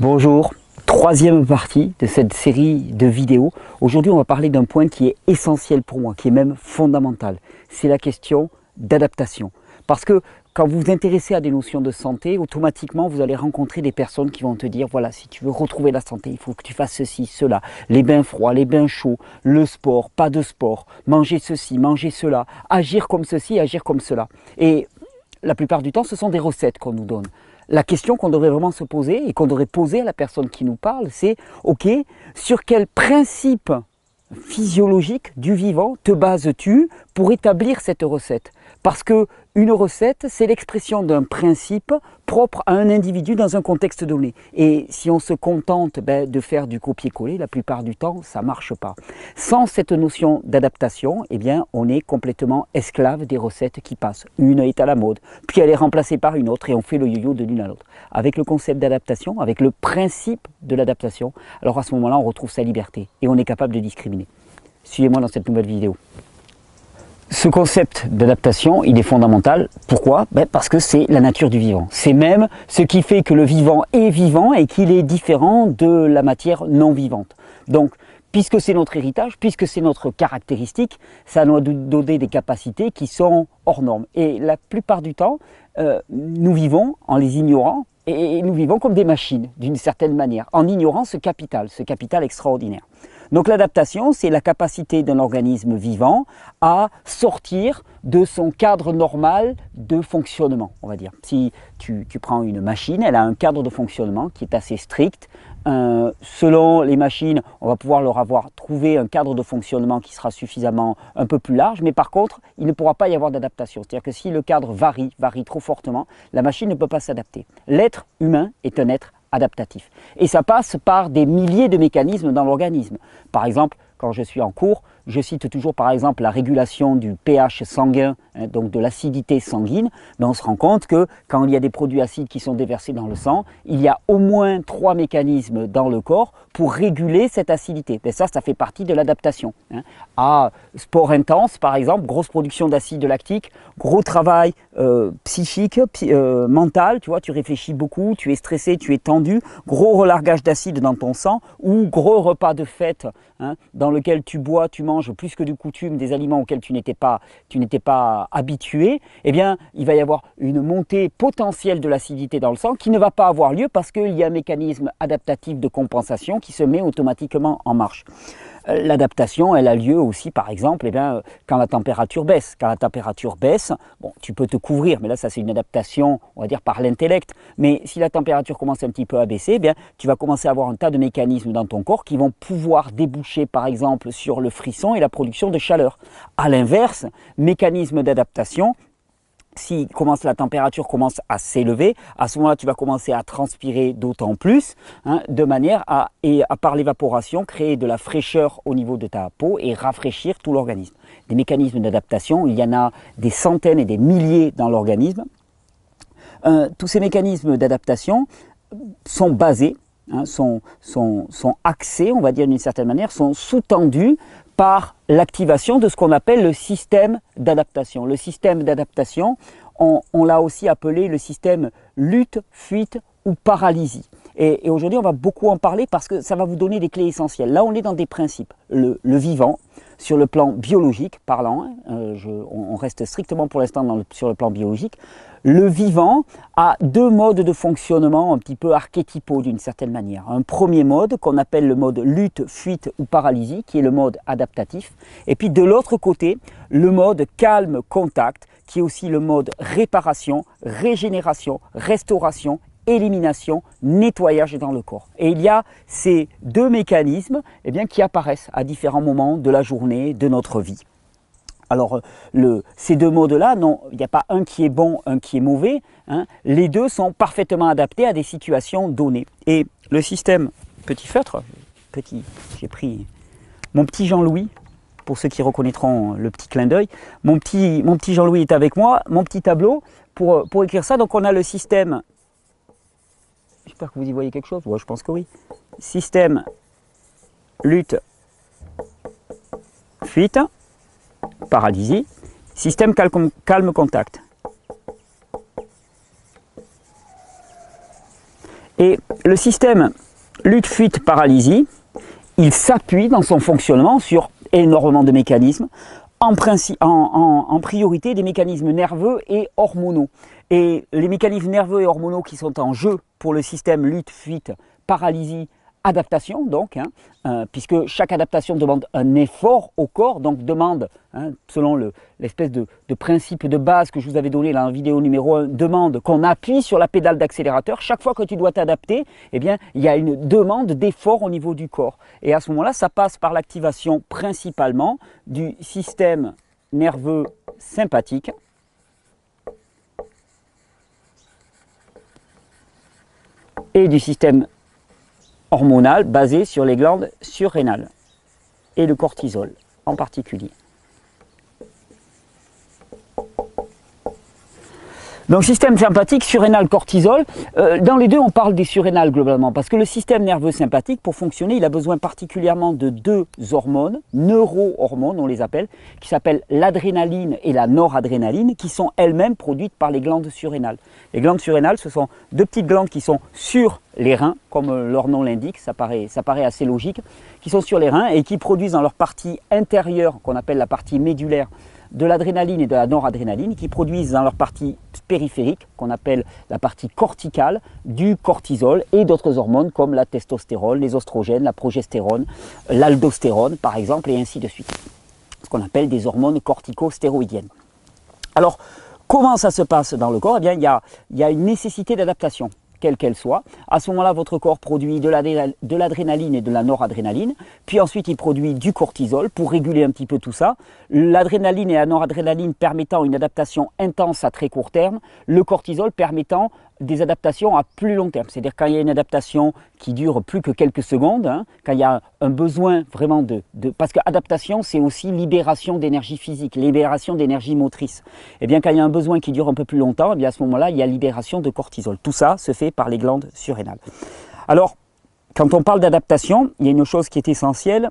Bonjour, troisième partie de cette série de vidéos. Aujourd'hui, on va parler d'un point qui est essentiel pour moi, qui est même fondamental. C'est la question d'adaptation. Parce que quand vous vous intéressez à des notions de santé, automatiquement vous allez rencontrer des personnes qui vont te dire voilà, si tu veux retrouver la santé, il faut que tu fasses ceci, cela, les bains froids, les bains chauds, le sport, pas de sport, manger ceci, manger cela, agir comme ceci, agir comme cela. Et la plupart du temps, ce sont des recettes qu'on nous donne la question qu'on devrait vraiment se poser et qu'on devrait poser à la personne qui nous parle, c'est OK, sur quel principe physiologique du vivant te bases-tu pour établir cette recette Parce que une recette, c'est l'expression d'un principe propre à un individu dans un contexte donné. Et si on se contente ben, de faire du copier-coller, la plupart du temps, ça ne marche pas. Sans cette notion d'adaptation, eh bien, on est complètement esclave des recettes qui passent. Une est à la mode, puis elle est remplacée par une autre et on fait le yo-yo de l'une à l'autre. Avec le concept d'adaptation, avec le principe de l'adaptation, alors à ce moment-là, on retrouve sa liberté et on est capable de discriminer. Suivez-moi dans cette nouvelle vidéo. Ce concept d'adaptation, il est fondamental. Pourquoi ben, Parce que c'est la nature du vivant. C'est même ce qui fait que le vivant est vivant et qu'il est différent de la matière non vivante. Donc, puisque c'est notre héritage, puisque c'est notre caractéristique, ça nous donner des capacités qui sont hors normes. Et la plupart du temps, euh, nous vivons en les ignorant et nous vivons comme des machines, d'une certaine manière, en ignorant ce capital, ce capital extraordinaire. Donc l'adaptation, c'est la capacité d'un organisme vivant à sortir de son cadre normal de fonctionnement, on va dire. Si tu, prends une machine, elle a un cadre de fonctionnement qui est assez strict. Euh, selon les machines, on va pouvoir leur avoir trouvé un cadre de fonctionnement qui sera suffisamment un peu plus large, mais par contre, il ne pourra pas y avoir d'adaptation. C'est-à-dire que si le cadre varie, varie trop fortement, la machine ne peut pas s'adapter. L'être humain est un être adaptatif. Et ça passe par des milliers de mécanismes dans l'organisme. Par exemple, quand je suis en cours, je cite toujours par exemple la régulation du pH sanguin, hein, donc de l'acidité sanguine. on se rend compte que quand il y a des produits acides qui sont déversés dans le sang, il y a au moins trois mécanismes dans le corps pour réguler cette acidité. Et ça, ça fait partie de l'adaptation. Hein. À sport intense, par exemple, grosse production d'acide lactique, gros travail euh, psychique, euh, mental, tu vois, tu réfléchis beaucoup, tu es stressé, tu es tendu, gros relargage d'acide dans ton sang ou gros repas de fête hein, dans lequel tu bois, tu manges plus que du coutume des aliments auxquels tu n'étais pas, tu n'étais pas habitué, eh bien, il va y avoir une montée potentielle de l'acidité dans le sang qui ne va pas avoir lieu parce qu'il y a un mécanisme adaptatif de compensation qui se met automatiquement en marche. L'adaptation, elle a lieu aussi, par exemple, eh bien, quand la température baisse. Quand la température baisse, bon, tu peux te couvrir, mais là, ça c'est une adaptation, on va dire, par l'intellect. Mais si la température commence un petit peu à baisser, eh bien, tu vas commencer à avoir un tas de mécanismes dans ton corps qui vont pouvoir déboucher, par exemple, sur le frisson et la production de chaleur. À l'inverse, mécanisme d'adaptation, si commence la température commence à s'élever, à ce moment-là, tu vas commencer à transpirer d'autant plus, hein, de manière à, et à par l'évaporation, créer de la fraîcheur au niveau de ta peau et rafraîchir tout l'organisme. Des mécanismes d'adaptation, il y en a des centaines et des milliers dans l'organisme. Euh, tous ces mécanismes d'adaptation sont basés, hein, sont axés, on va dire d'une certaine manière, sont sous-tendus par l'activation de ce qu'on appelle le système d'adaptation. Le système d'adaptation, on, l'a aussi appelé le système lutte, fuite, ou paralysie. Et, aujourd'hui, on va beaucoup en parler parce que ça va vous donner des clés essentielles. Là, on est dans des principes. Le, vivant, sur le plan biologique parlant, hein, euh, on, on, reste strictement pour l'instant sur le plan biologique, le vivant a deux modes de fonctionnement un petit peu archétypaux d'une certaine manière. Un premier mode qu'on appelle le mode lutte, fuite ou paralysie, qui est le mode adaptatif. Et puis de l'autre côté, le mode calme, contact, qui est aussi le mode réparation, régénération, restauration élimination, nettoyage dans le corps. Et il y a ces deux mécanismes eh bien, qui apparaissent à différents moments de la journée, de notre vie. Alors, euh, ces deux modes-là, non, il n'y a pas un qui est bon, un qui est mauvais. Hein. les deux sont parfaitement adaptés à des situations données. Et le système petit feutre, petit, j'ai pris mon petit Jean-Louis, pour ceux qui reconnaîtront le petit clin d'œil, mon petit, mon petit Jean-Louis est avec moi, mon petit tableau, pour, pour écrire ça. Donc, on a le système J'espère que vous y voyez quelque chose. Moi, je pense que oui. Système, lutte, fuite, paralysie, Système calme contact. Et le système lutte-fuite-paralysie, il s'appuie dans son fonctionnement sur énormément de mécanismes en, priorité des mécanismes nerveux et hormonaux. Et les mécanismes nerveux et hormonaux qui sont en jeu pour le système lutte, fuite, paralysie, adaptation, donc, hein, euh, puisque chaque adaptation demande un effort au corps, donc demande, hein, selon l'espèce de, principe de base que je vous avais donné dans la vidéo numéro 1, demande qu'on appuie sur la pédale d'accélérateur. Chaque fois que tu dois t'adapter, eh bien, il y a une demande d'effort au niveau du corps. Et à ce moment-là, ça passe par l'activation principalement du système nerveux sympathique, et du système hormonal basée sur les glandes surrénales et le cortisol en particulier. Donc système sympathique, surrénal, cortisol. Euh, dans les deux, on parle des surrénales globalement, parce que le système nerveux sympathique, pour fonctionner, il a besoin particulièrement de deux hormones, neurohormones on les appelle, qui s'appellent l'adrénaline et la noradrénaline, qui sont elles-mêmes produites par les glandes surrénales. Les glandes surrénales, ce sont deux petites glandes qui sont sur les reins, comme euh, leur nom l'indique, ça paraît, ça paraît assez logique, qui sont sur les reins et qui produisent dans leur partie intérieure, qu'on appelle la partie médulaire, de l'adrénaline et de la noradrénaline qui produisent dans leur partie périphérique, qu'on appelle la partie corticale, du cortisol et d'autres hormones comme la testostérone, les oestrogènes, la progestérone, l'aldostérone par exemple, et ainsi de suite. Ce qu'on appelle des hormones corticostéroïdiennes. Alors, comment ça se passe dans le corps Eh bien, il y a, il y a une nécessité d'adaptation quelle qu'elle soit. À ce moment-là, votre corps produit de l'adrénaline et de la noradrénaline, puis ensuite il produit du cortisol pour réguler un petit peu tout ça. L'adrénaline et la noradrénaline permettant une adaptation intense à très court terme, le cortisol permettant des adaptations à plus long terme. C'est-à-dire quand il y a une adaptation qui dure plus que quelques secondes, hein, quand il y a un besoin vraiment de... de parce que adaptation, c'est aussi libération d'énergie physique, libération d'énergie motrice. Et eh bien quand il y a un besoin qui dure un peu plus longtemps, et eh bien à ce moment-là, il y a libération de cortisol. Tout ça se fait par les glandes surrénales. Alors, quand on parle d'adaptation, il y a une chose qui est essentielle.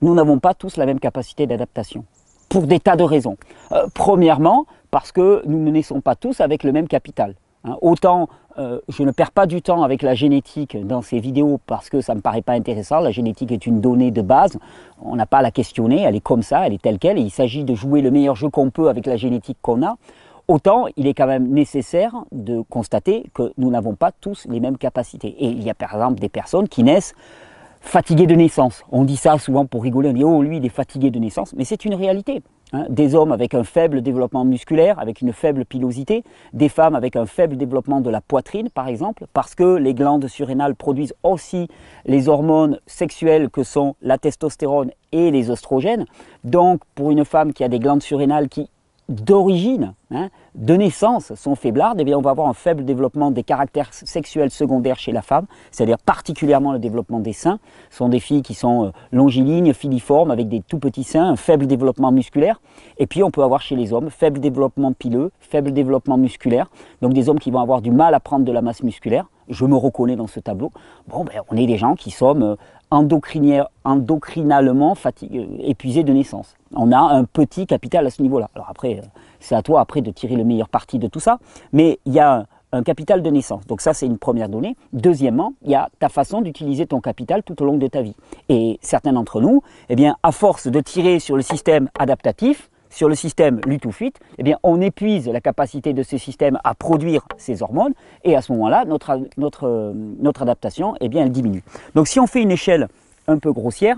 Nous n'avons pas tous la même capacité d'adaptation, pour des tas de raisons. Euh, premièrement, parce que nous ne naissons pas tous avec le même capital. Hein, autant euh, je ne perds pas du temps avec la génétique dans ces vidéos parce que ça ne me paraît pas intéressant. La génétique est une donnée de base. On n'a pas à la questionner. Elle est comme ça, elle est telle qu'elle. Et il s'agit de jouer le meilleur jeu qu'on peut avec la génétique qu'on a. Autant il est quand même nécessaire de constater que nous n'avons pas tous les mêmes capacités. Et il y a par exemple des personnes qui naissent fatiguées de naissance. On dit ça souvent pour rigoler. On dit oh lui il est fatigué de naissance. Mais c'est une réalité. Hein, des hommes avec un faible développement musculaire, avec une faible pilosité, des femmes avec un faible développement de la poitrine par exemple, parce que les glandes surrénales produisent aussi les hormones sexuelles que sont la testostérone et les oestrogènes. Donc pour une femme qui a des glandes surrénales qui d'origine, hein, de naissance, sont faiblardes, Et eh bien on va avoir un faible développement des caractères sexuels secondaires chez la femme, c'est-à-dire particulièrement le développement des seins. Ce sont des filles qui sont euh, longilignes, filiformes, avec des tout petits seins, un faible développement musculaire. Et puis on peut avoir chez les hommes faible développement pileux, faible développement musculaire, donc des hommes qui vont avoir du mal à prendre de la masse musculaire. Je me reconnais dans ce tableau. Bon, ben, on est des gens qui sommes euh, endocrinalement fatigué, épuisé de naissance. On a un petit capital à ce niveau-là. Alors après, euh, c'est à toi après de tirer le meilleur parti de tout ça, mais il y a un, capital de naissance. Donc ça, c'est une première donnée. Deuxièmement, il y a ta façon d'utiliser ton capital tout au long de ta vie. Et certains d'entre nous, eh bien, à force de tirer sur le système adaptatif, sur le système lutte eh bien, on épuise la capacité de ces systèmes à produire ces hormones et à ce moment-là, notre, notre, euh, notre adaptation, eh bien, elle diminue. Donc si on fait une échelle un peu grossière,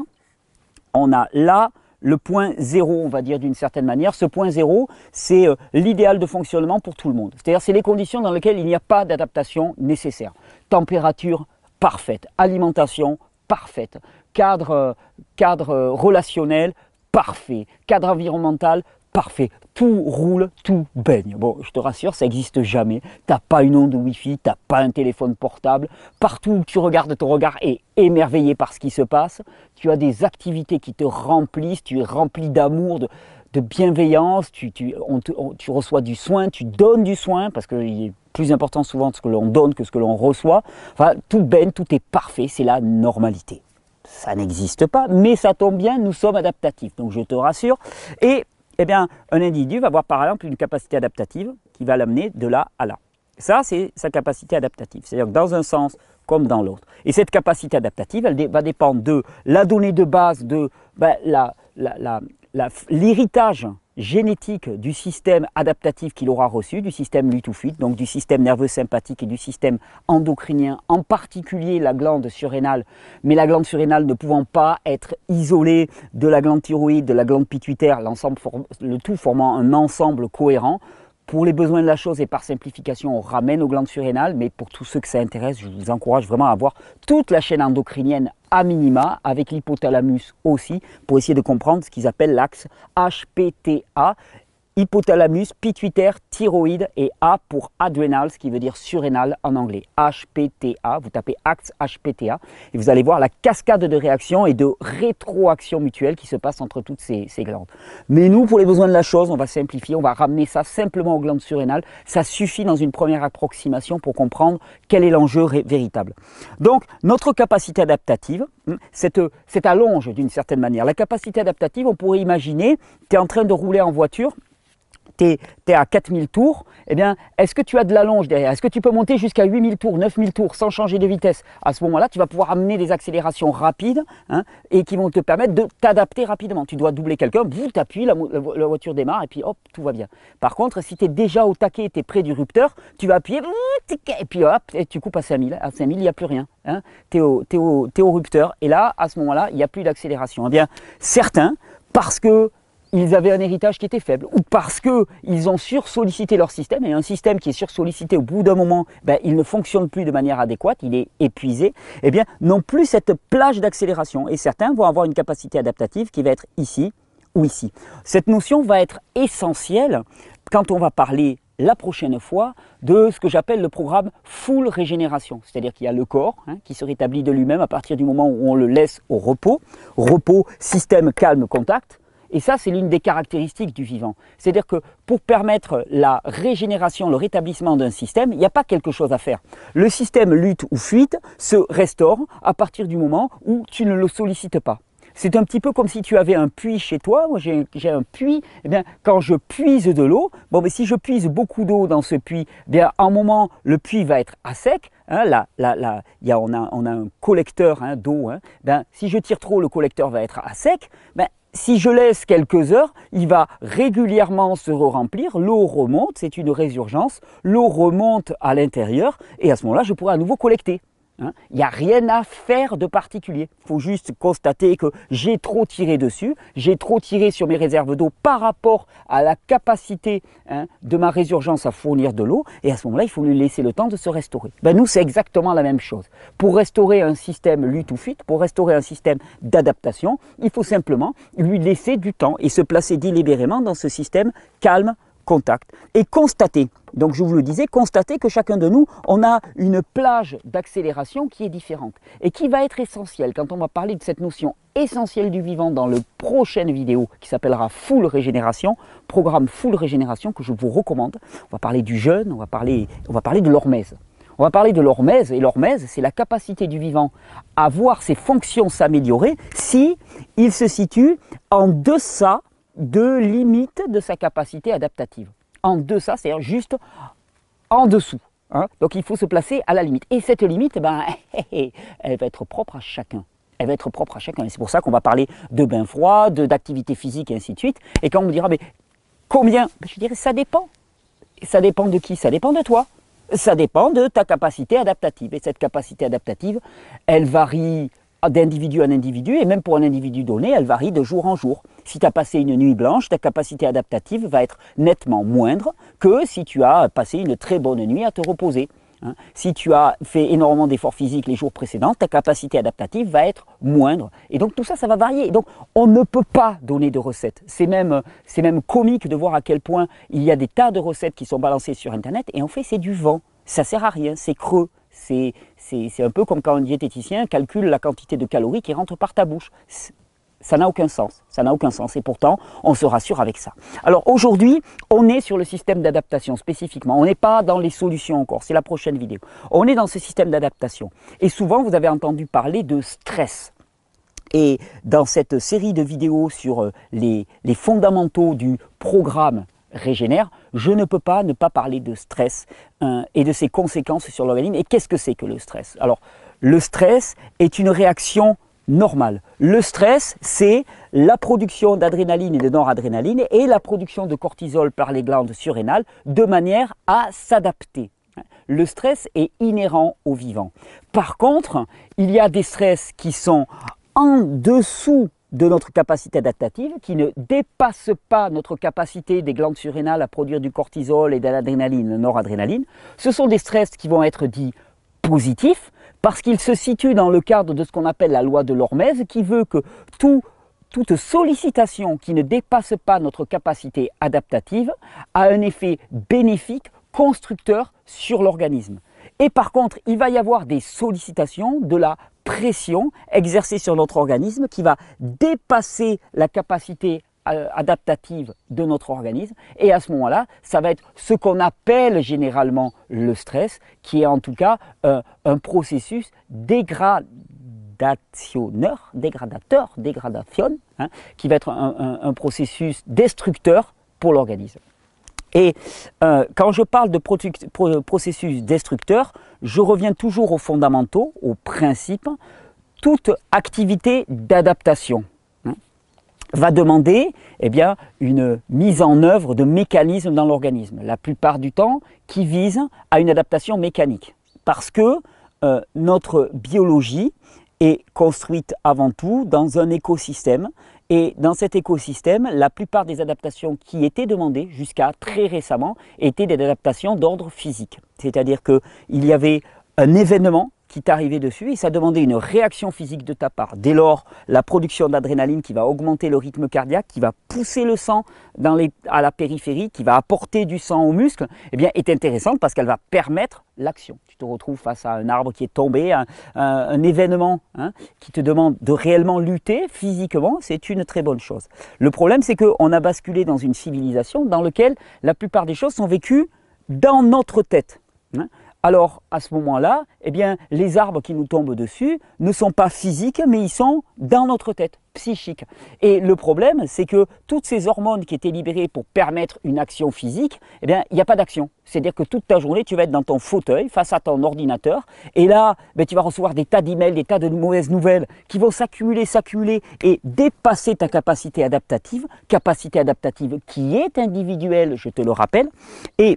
on a là le point zéro, on va dire d'une certaine manière. Ce point zéro, c'est euh, l'idéal de fonctionnement pour tout le monde. C'est-à-dire, c'est les conditions dans lesquelles il n'y a pas d'adaptation nécessaire. Température parfaite, alimentation parfaite, cadre, euh, cadre relationnel parfait, cadre environnemental parfait, tout roule, tout baigne. Bon, je te rassure, ça n'existe jamais. T'as pas une onde Wi-Fi, t'as pas un téléphone portable. Partout où tu regardes, ton regard est émerveillé par ce qui se passe. Tu as des activités qui te remplissent, tu es rempli d'amour, de, bienveillance, tu, tu reçois du soin, tu donnes du soin, parce qu'il est plus important souvent ce que l'on donne que ce que l'on reçoit. Enfin, tout baigne, tout est parfait, c'est la normalité ça n'existe pas, mais ça tombe bien, nous sommes adaptatifs, donc je te rassure. Et eh bien, un individu va avoir par exemple une capacité adaptative qui va l'amener de là à là. Ça, c'est sa capacité adaptative, c'est-à-dire dans un sens comme dans l'autre. Et cette capacité adaptative, elle va dépendre de la donnée de base, de ben, la, la, l'héritage génétique du système adaptatif qu'il aura reçu, du système lutofuite, donc du système nerveux sympathique et du système endocrinien, en particulier la glande surrénale, mais la glande surrénale ne pouvant pas être isolée de la glande thyroïde, de la glande pituitaire, le tout formant un ensemble cohérent. Pour les besoins de la chose et par simplification, on ramène aux glandes surrénales, mais pour tous ceux que ça intéresse, je vous encourage vraiment à voir toute la chaîne endocrinienne minima, avec l'hypothalamus aussi, pour essayer de comprendre ce qu'ils appellent l'axe HPTA hypothalamus, pituitaire, thyroïde et A pour adrenal, ce qui veut dire surrénal en anglais. HPTA, vous tapez Axe HPTA et vous allez voir la cascade de réactions et de rétroactions mutuelles qui se passe entre toutes ces, glandes. Mais nous, pour les besoins de la chose, on va simplifier, on va ramener ça simplement aux glandes surrénales. Ça suffit dans une première approximation pour comprendre quel est l'enjeu véritable. Donc, notre capacité adaptative, hein, cette, cette allonge d'une certaine manière, la capacité adaptative, on pourrait imaginer, tu es en train de rouler en voiture, tu es, à 4000 tours, eh bien, est-ce que tu as de l'allonge derrière Est-ce que tu peux monter jusqu'à 8000 tours, 9000 tours sans changer de vitesse À ce moment-là, tu vas pouvoir amener des accélérations rapides hein, et qui vont te permettre de t'adapter rapidement. Tu dois doubler quelqu'un, vous t'appuies, la, voiture démarre et puis hop, tout va bien. Par contre, si tu es déjà au taquet, tu es près du rupteur, tu vas appuyer et puis hop, et tu coupes à 5000. À 5000, il n'y a plus rien. Hein. Tu es, au rupteur et là, à ce moment-là, il n'y a plus d'accélération. Eh bien, certains, parce que ils avaient un héritage qui était faible, ou parce qu'ils ont sursollicité leur système, et un système qui est sursollicité au bout d'un moment, ben, il ne fonctionne plus de manière adéquate, il est épuisé, eh bien, n'ont plus cette plage d'accélération. Et certains vont avoir une capacité adaptative qui va être ici ou ici. Cette notion va être essentielle quand on va parler la prochaine fois de ce que j'appelle le programme full régénération, c'est-à-dire qu'il y a le corps hein, qui se rétablit de lui-même à partir du moment où on le laisse au repos, repos, système, calme, contact, et ça, c'est l'une des caractéristiques du vivant. C'est-à-dire que pour permettre la régénération, le rétablissement d'un système, il n'y a pas quelque chose à faire. Le système lutte ou fuite se restaure à partir du moment où tu ne le sollicites pas. C'est un petit peu comme si tu avais un puits chez toi. Moi, j'ai un puits. Eh bien, quand je puise de l'eau, bon, mais ben, si je puise beaucoup d'eau dans ce puits, eh bien, à un moment, le puits va être à sec. là, hein, là, il y a, on, a, un collecteur hein, d'eau. Hein. Eh si je tire trop, le collecteur va être à sec. Ben, si je laisse quelques heures, il va régulièrement se remplir l'eau remonte, c'est une résurgence, l'eau remonte à l'intérieur, et à ce moment-là, je pourrai à nouveau collecter. Hein. Il n'y a rien à faire de particulier. Il faut juste constater que j'ai trop tiré dessus, j'ai trop tiré sur mes réserves d'eau par rapport à la capacité hein, de ma résurgence à fournir de l'eau, et à ce moment-là, il faut lui laisser le temps de se restaurer. Ben, nous, c'est exactement la même chose. Pour restaurer un système lutte ou fuite, pour restaurer un système d'adaptation, il faut simplement lui laisser du temps et se placer délibérément dans ce système calme, contact, et constater donc je vous le disais, constatez que chacun de nous, on a une plage d'accélération qui est différente et qui va être essentielle quand on va parler de cette notion essentielle du vivant dans le prochaine vidéo qui s'appellera Full Régénération, programme Full Régénération que je vous recommande. On va parler du jeûne, on va parler, on va parler de l'hormèse. On va parler de l'hormèse, et l'hormèse, c'est la capacité du vivant à voir ses fonctions s'améliorer si il se situe en deçà de limites de sa capacité adaptative en deçà, c'est-à-dire juste en dessous. Hein. Donc il faut se placer à la limite. Et cette limite, ben, eh, eh, elle va être propre à chacun. Elle va être propre à chacun. C'est pour ça qu'on va parler de bain froid, d'activité physique et ainsi de suite. Et quand on me dira, mais combien ben, Je dirais, ça dépend. Ça dépend de qui Ça dépend de toi. Ça dépend de ta capacité adaptative. Et cette capacité adaptative, elle varie d'individu en individu, et même pour un individu donné, elle varie de jour en jour. Si tu as passé une nuit blanche, ta capacité adaptative va être nettement moindre que si tu as passé une très bonne nuit à te reposer. Hein. Si tu as fait énormément d'efforts physiques les jours précédents, ta capacité adaptative va être moindre. Et donc tout ça, ça va varier. donc on ne peut pas donner de recettes. C'est même, c'est même comique de voir à quel point il y a des tas de recettes qui sont balancées sur Internet. Et en fait, c'est du vent. Ça sert à rien. C'est creux. C'est, c'est, un peu comme quand un diététicien calcule la quantité de calories qui rentre par ta bouche. Ça n'a aucun sens. Ça n'a aucun sens. Et pourtant, on se rassure avec ça. Alors aujourd'hui, on est sur le système d'adaptation spécifiquement. On n'est pas dans les solutions encore. C'est la prochaine vidéo. On est dans ce système d'adaptation. Et souvent, vous avez entendu parler de stress. Et dans cette série de vidéos sur euh, les, fondamentaux du programme régénère, je ne peux pas ne pas parler de stress hein, et de ses conséquences sur l'organisme. Et qu'est-ce que c'est que le stress Alors, le stress est une réaction normal. Le stress, c'est la production d'adrénaline et de noradrénaline et la production de cortisol par les glandes surrénales de manière à s'adapter. Le stress est inhérent au vivant. Par contre, il y a des stress qui sont en dessous de notre capacité adaptative, qui ne dépassent pas notre capacité des glandes surrénales à produire du cortisol et de l'adrénaline, noradrénaline. Ce sont des stress qui vont être dits positifs, parce qu'il se situe dans le cadre de ce qu'on appelle la loi de l'Ormez, qui veut que toute sollicitation qui ne dépasse pas notre capacité adaptative a un effet bénéfique, constructeur sur l'organisme. Et par contre, il va y avoir des sollicitations, de la pression exercée sur notre organisme qui va dépasser la capacité euh, adaptative de notre organisme. Et à ce moment-là, ça va être ce qu'on appelle généralement le stress, qui est en tout cas euh, un processus dégradationneur, dégradateur, dégradation, hein, qui va être un, processus destructeur pour l'organisme. Et euh, quand je parle de processus destructeur, je reviens toujours aux fondamentaux, aux principes, toute activité d'adaptation va demander eh bien, une mise en œuvre de mécanismes dans l'organisme, la plupart du temps qui visent à une adaptation mécanique. Parce que euh, notre biologie est construite avant tout dans un écosystème et dans cet écosystème, la plupart des adaptations qui étaient demandées jusqu'à très récemment étaient des adaptations d'ordre physique. C'est-à-dire qu'il y avait un événement qui t'arrivait dessus et ça demandait une réaction physique de ta part. Dès lors, la production d'adrénaline qui va augmenter le rythme cardiaque, qui va pousser le sang dans à la périphérie, qui va apporter du sang aux muscles, eh bien, est intéressante parce qu'elle va permettre l'action. Tu te retrouves face à un arbre qui est tombé, un, événement hein, qui te demande de réellement lutter physiquement, c'est une très bonne chose. Le problème, c'est qu'on a basculé dans une civilisation dans laquelle la plupart des choses sont vécues dans notre tête. Hein alors à ce moment-là, eh bien, les arbres qui nous tombent dessus ne sont pas physiques, mais ils sont dans notre tête, psychiques. Et le problème, c'est que toutes ces hormones qui étaient libérées pour permettre une action physique, eh bien, il n'y a pas d'action. C'est-à-dire que toute ta journée, tu vas être dans ton fauteuil, face à ton ordinateur, et là, ben, tu vas recevoir des tas d'emails, des tas de mauvaises nouvelles qui vont s'accumuler, s'accumuler et dépasser ta capacité adaptative, capacité adaptative qui est individuelle, je te le rappelle, et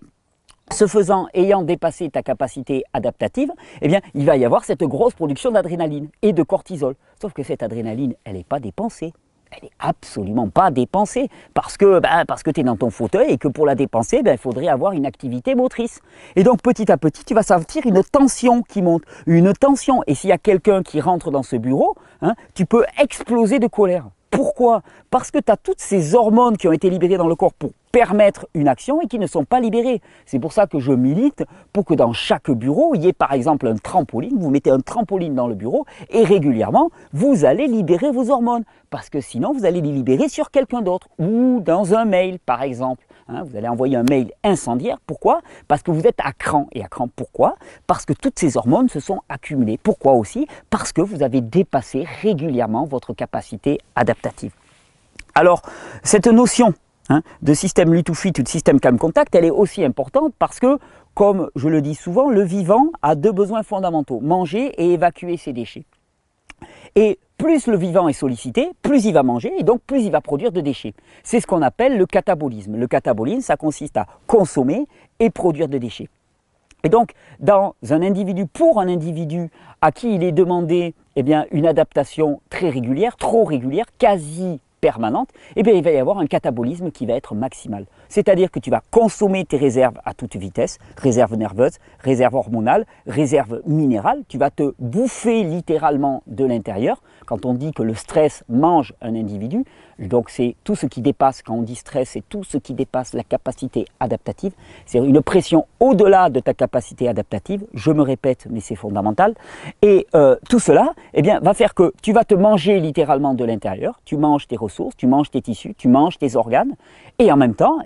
ce faisant, ayant dépassé ta capacité adaptative, eh bien, il va y avoir cette grosse production d'adrénaline et de cortisol. Sauf que cette adrénaline, elle n'est pas dépensée. Elle n'est absolument pas dépensée parce que, ben, parce que tu es dans ton fauteuil et que pour la dépenser, il ben, faudrait avoir une activité motrice. Et donc petit à petit, tu vas sentir une tension qui monte, une tension. Et s'il y a quelqu'un qui rentre dans ce bureau, hein, tu peux exploser de colère. Pourquoi Parce que tu as toutes ces hormones qui ont été libérées dans le corps pour permettre une action et qui ne sont pas libérées. C'est pour ça que je milite pour que dans chaque bureau, il y ait par exemple un trampoline. Vous mettez un trampoline dans le bureau et régulièrement, vous allez libérer vos hormones. Parce que sinon, vous allez les libérer sur quelqu'un d'autre ou dans un mail par exemple. Hein, vous allez envoyer un mail incendiaire. Pourquoi Parce que vous êtes à cran. Et à cran, pourquoi Parce que toutes ces hormones se sont accumulées. Pourquoi aussi Parce que vous avez dépassé régulièrement votre capacité adaptative. Alors, cette notion hein, de système lutte ou de système calme-contact, elle est aussi importante parce que, comme je le dis souvent, le vivant a deux besoins fondamentaux, manger et évacuer ses déchets. Et plus le vivant est sollicité, plus il va manger et donc plus il va produire de déchets. C'est ce qu'on appelle le catabolisme. Le catabolisme, ça consiste à consommer et produire de déchets. Et donc, dans un individu, pour un individu à qui il est demandé eh bien, une adaptation très régulière, trop régulière, quasi permanente, eh bien, il va y avoir un catabolisme qui va être maximal. C'est-à-dire que tu vas consommer tes réserves à toute vitesse, réserves nerveuses, réserves hormonale, réserves minérales. Tu vas te bouffer littéralement de l'intérieur. Quand on dit que le stress mange un individu, donc c'est tout ce qui dépasse, quand on dit stress, c'est tout ce qui dépasse la capacité adaptative. C'est une pression au-delà de ta capacité adaptative. Je me répète, mais c'est fondamental. Et euh, tout cela eh bien, va faire que tu vas te manger littéralement de l'intérieur. Tu manges tes ressources, tu manges tes tissus, tu manges tes organes. Et en même temps,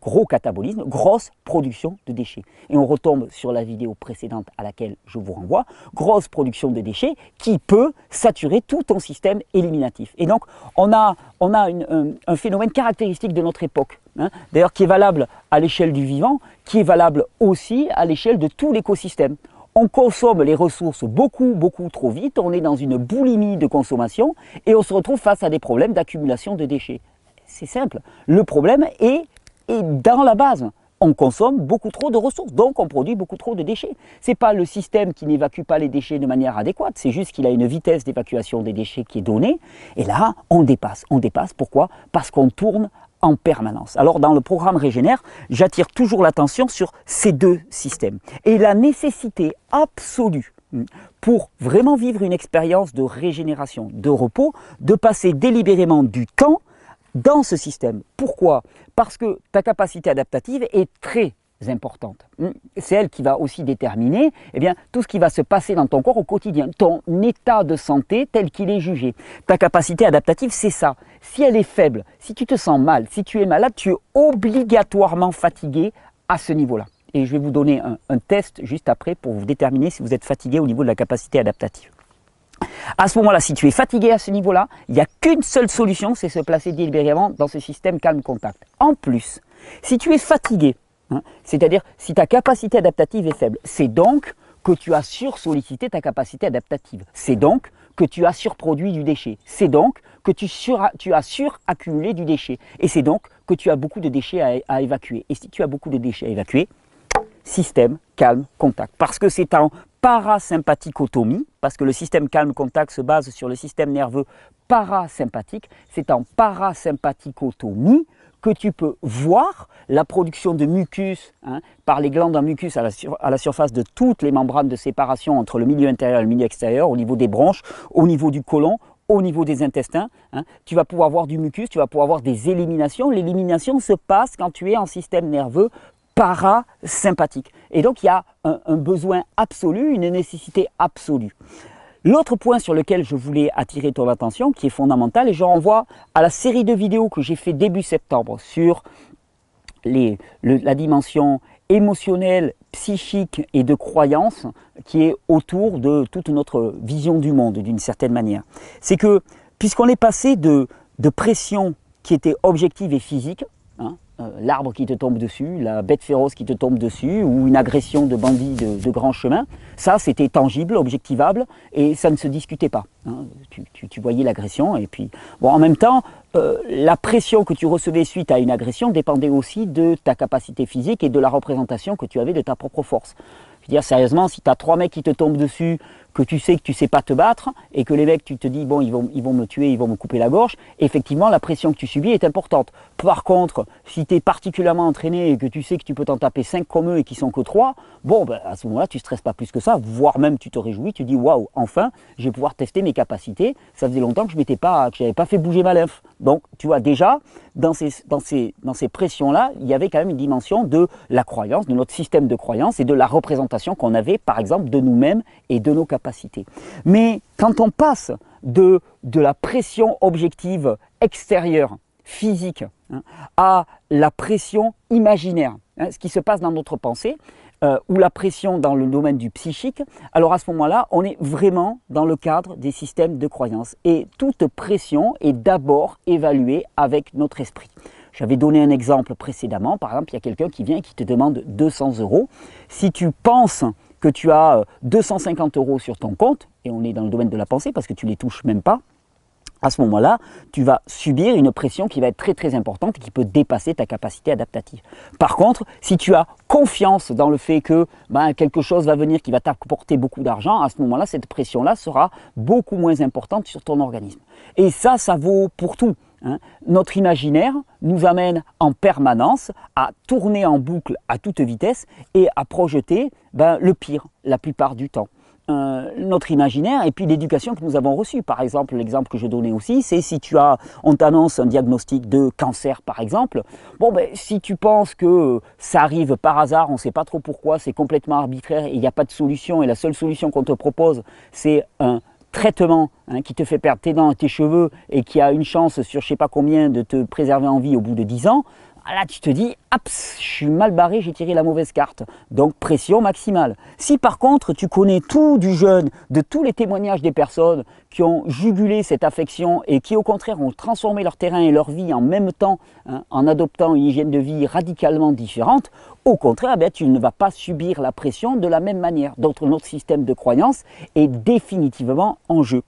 gros catabolisme, grosse production de déchets. Et on retombe sur la vidéo précédente à laquelle je vous renvoie, grosse production de déchets qui peut saturer tout ton système éliminatif. Et donc, on a, on a un, phénomène caractéristique de notre époque, hein, d'ailleurs qui est valable à l'échelle du vivant, qui est valable aussi à l'échelle de tout l'écosystème on consomme les ressources beaucoup, beaucoup trop vite, on est dans une boulimie de consommation et on se retrouve face à des problèmes d'accumulation de déchets. C'est simple, le problème est et dans la base, on consomme beaucoup trop de ressources, donc on produit beaucoup trop de déchets. Ce n'est pas le système qui n'évacue pas les déchets de manière adéquate, c'est juste qu'il a une vitesse d'évacuation des déchets qui est donnée, et là, on dépasse. On dépasse, pourquoi Parce qu'on tourne en permanence. Alors dans le programme Régénère, j'attire toujours l'attention sur ces deux systèmes. Et la nécessité absolue hmm, pour vraiment vivre une expérience de régénération, de repos, de passer délibérément du temps dans ce système. Pourquoi Parce que ta capacité adaptative est très importante. Hmm. C'est elle qui va aussi déterminer eh bien, tout ce qui va se passer dans ton corps au quotidien, ton état de santé tel qu'il est jugé. Ta capacité adaptative, c'est ça. Si elle est faible, si tu te sens mal, si tu es malade, tu es obligatoirement fatigué à ce niveau-là. Et je vais vous donner un test juste après pour vous déterminer si vous êtes fatigué au niveau de la capacité adaptative. À ce moment-là, si tu es fatigué à ce niveau-là, il n'y a qu'une seule solution, c'est se placer délibérément dans ce système calme contact. En plus, si tu es fatigué, hein, c'est-à-dire si ta capacité adaptative est faible, c'est donc que tu as sursollicité ta capacité adaptative. C'est donc que tu as surproduit du déchet. C'est donc que tu, sur, accumulé as suraccumulé du déchet. Et c'est donc que tu as beaucoup de déchets à, à évacuer. Et si tu as beaucoup de déchets à évacuer, système, calme, contact. Parce que c'est en parasympathicotomie, parce que le système calme-contact se base sur le système nerveux parasympathique. C'est en parasympathicotomie que tu peux voir la production de mucus hein, par les glandes en mucus à la, surface de toutes les membranes de séparation entre le milieu intérieur et le milieu extérieur, au niveau des bronches, au niveau du côlon, au niveau des intestins. Hein. Tu vas pouvoir voir du mucus, tu vas pouvoir avoir des éliminations. L'élimination se passe quand tu es en système nerveux parasympathique. Et donc il y a un, besoin absolu, une nécessité absolue. L'autre point sur lequel je voulais attirer ton attention, qui est fondamental, et je renvoie à la série de vidéos que j'ai fait début septembre sur les, la dimension émotionnelle, psychique et de croyance qui est autour de toute notre vision du monde d'une certaine manière. C'est que puisqu'on est passé de, de pression qui était objective et physique, euh, l'arbre qui te tombe dessus, la bête féroce qui te tombe dessus, ou une agression de bandits de, de grand chemin, ça c'était tangible, objectivable, et ça ne se discutait pas. Hein. Tu, voyais l'agression, et puis... Bon, en même temps, euh, la pression que tu recevais suite à une agression dépendait aussi de ta capacité physique et de la représentation que tu avais de ta propre force. Je veux dire, sérieusement, si tu as trois mecs qui te tombent dessus, que tu sais que tu sais pas te battre et que l'évêque tu te dis bon, ils vont, ils vont me tuer, ils vont me couper la gorge, effectivement, la pression que tu subis est importante. Par contre, si tu es particulièrement entraîné et que tu sais que tu peux t'en taper 5 comme eux et qui sont que 3, bon, ben, à ce moment-là, tu stresses pas plus que ça, voire même tu te réjouis, tu dis waouh, enfin, je vais pouvoir tester mes capacités. Ça faisait longtemps que je m'étais pas, que j'avais pas fait bouger ma lymphe. Donc, tu vois, déjà, dans ces, dans ces, dans ces pressions-là, il y avait quand même une dimension de la croyance, de notre système de croyance et de la représentation qu'on avait, par exemple, de nous-mêmes et de nos capacités. Mais quand on passe de, de la pression objective extérieure, physique, hein, à la pression imaginaire, hein, ce qui se passe dans notre pensée, euh, ou la pression dans le domaine du psychique, alors à ce moment-là, on est vraiment dans le cadre des systèmes de croyances. Et toute pression est d'abord évaluée avec notre esprit. J'avais donné un exemple précédemment, par exemple, il y a quelqu'un qui vient et qui te demande 200 euros. Si tu penses que tu as 250 euh, euros sur ton compte, et on est dans le domaine de la pensée parce que tu les touches même pas, à ce moment-là, tu vas subir une pression qui va être très très importante et qui peut dépasser ta capacité adaptative. Par contre, si tu as confiance dans le fait que ben, quelque chose va venir qui va t'apporter beaucoup d'argent, à ce moment-là, cette pression-là sera beaucoup moins importante sur ton organisme. Et ça, ça vaut pour tout. Hein. Notre imaginaire nous amène en permanence à tourner en boucle à toute vitesse et à projeter ben, le pire la plupart du temps. Euh, notre imaginaire et puis l'éducation que nous avons reçue. Par exemple, l'exemple que je donnais aussi, c'est si tu as, on t'annonce un diagnostic de cancer, par exemple. Bon, ben, si tu penses que ça arrive par hasard, on ne sait pas trop pourquoi, c'est complètement arbitraire, et il n'y a pas de solution et la seule solution qu'on te propose, c'est un traitement hein, qui te fait perdre tes dents et tes cheveux et qui a une chance sur je sais pas combien de te préserver en vie au bout de 10 ans, ah, là tu te dis, ah, je suis mal barré, j'ai tiré la mauvaise carte. Donc pression maximale. Si par contre tu connais tout du jeûne, de tous les témoignages des personnes qui ont jugulé cette affection et qui au contraire ont transformé leur terrain et leur vie en même temps hein, en adoptant une hygiène de vie radicalement différente, au contraire ben, tu ne vas pas subir la pression de la même manière. Donc notre système de croyance est définitivement en jeu.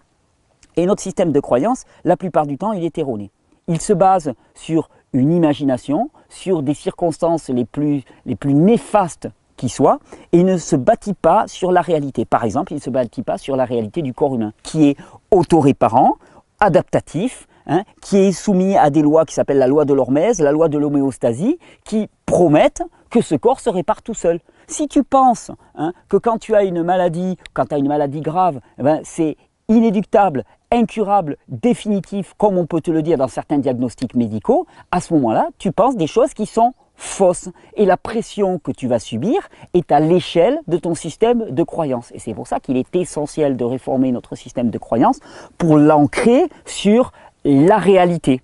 Et notre système de croyance, la plupart du temps, il est erroné. Il se base sur une imagination sur des circonstances les plus, les plus néfastes qui soient, et ne se bâtit pas sur la réalité. Par exemple, il ne se bâtit pas sur la réalité du corps humain, qui est autoréparant, adaptatif, hein, qui est soumis à des lois qui s'appellent la loi de l'hormèse, la loi de l'homéostasie, qui promettent que ce corps se répare tout seul. Si tu penses hein, que quand tu as une maladie, quand tu as une maladie grave, eh ben, c'est inéductable, incurable, définitif, comme on peut te le dire dans certains diagnostics médicaux, à ce moment-là, tu penses des choses qui sont fausses. Et la pression que tu vas subir est à l'échelle de ton système de croyance. Et c'est pour ça qu'il est essentiel de réformer notre système de croyance pour l'ancrer sur la réalité.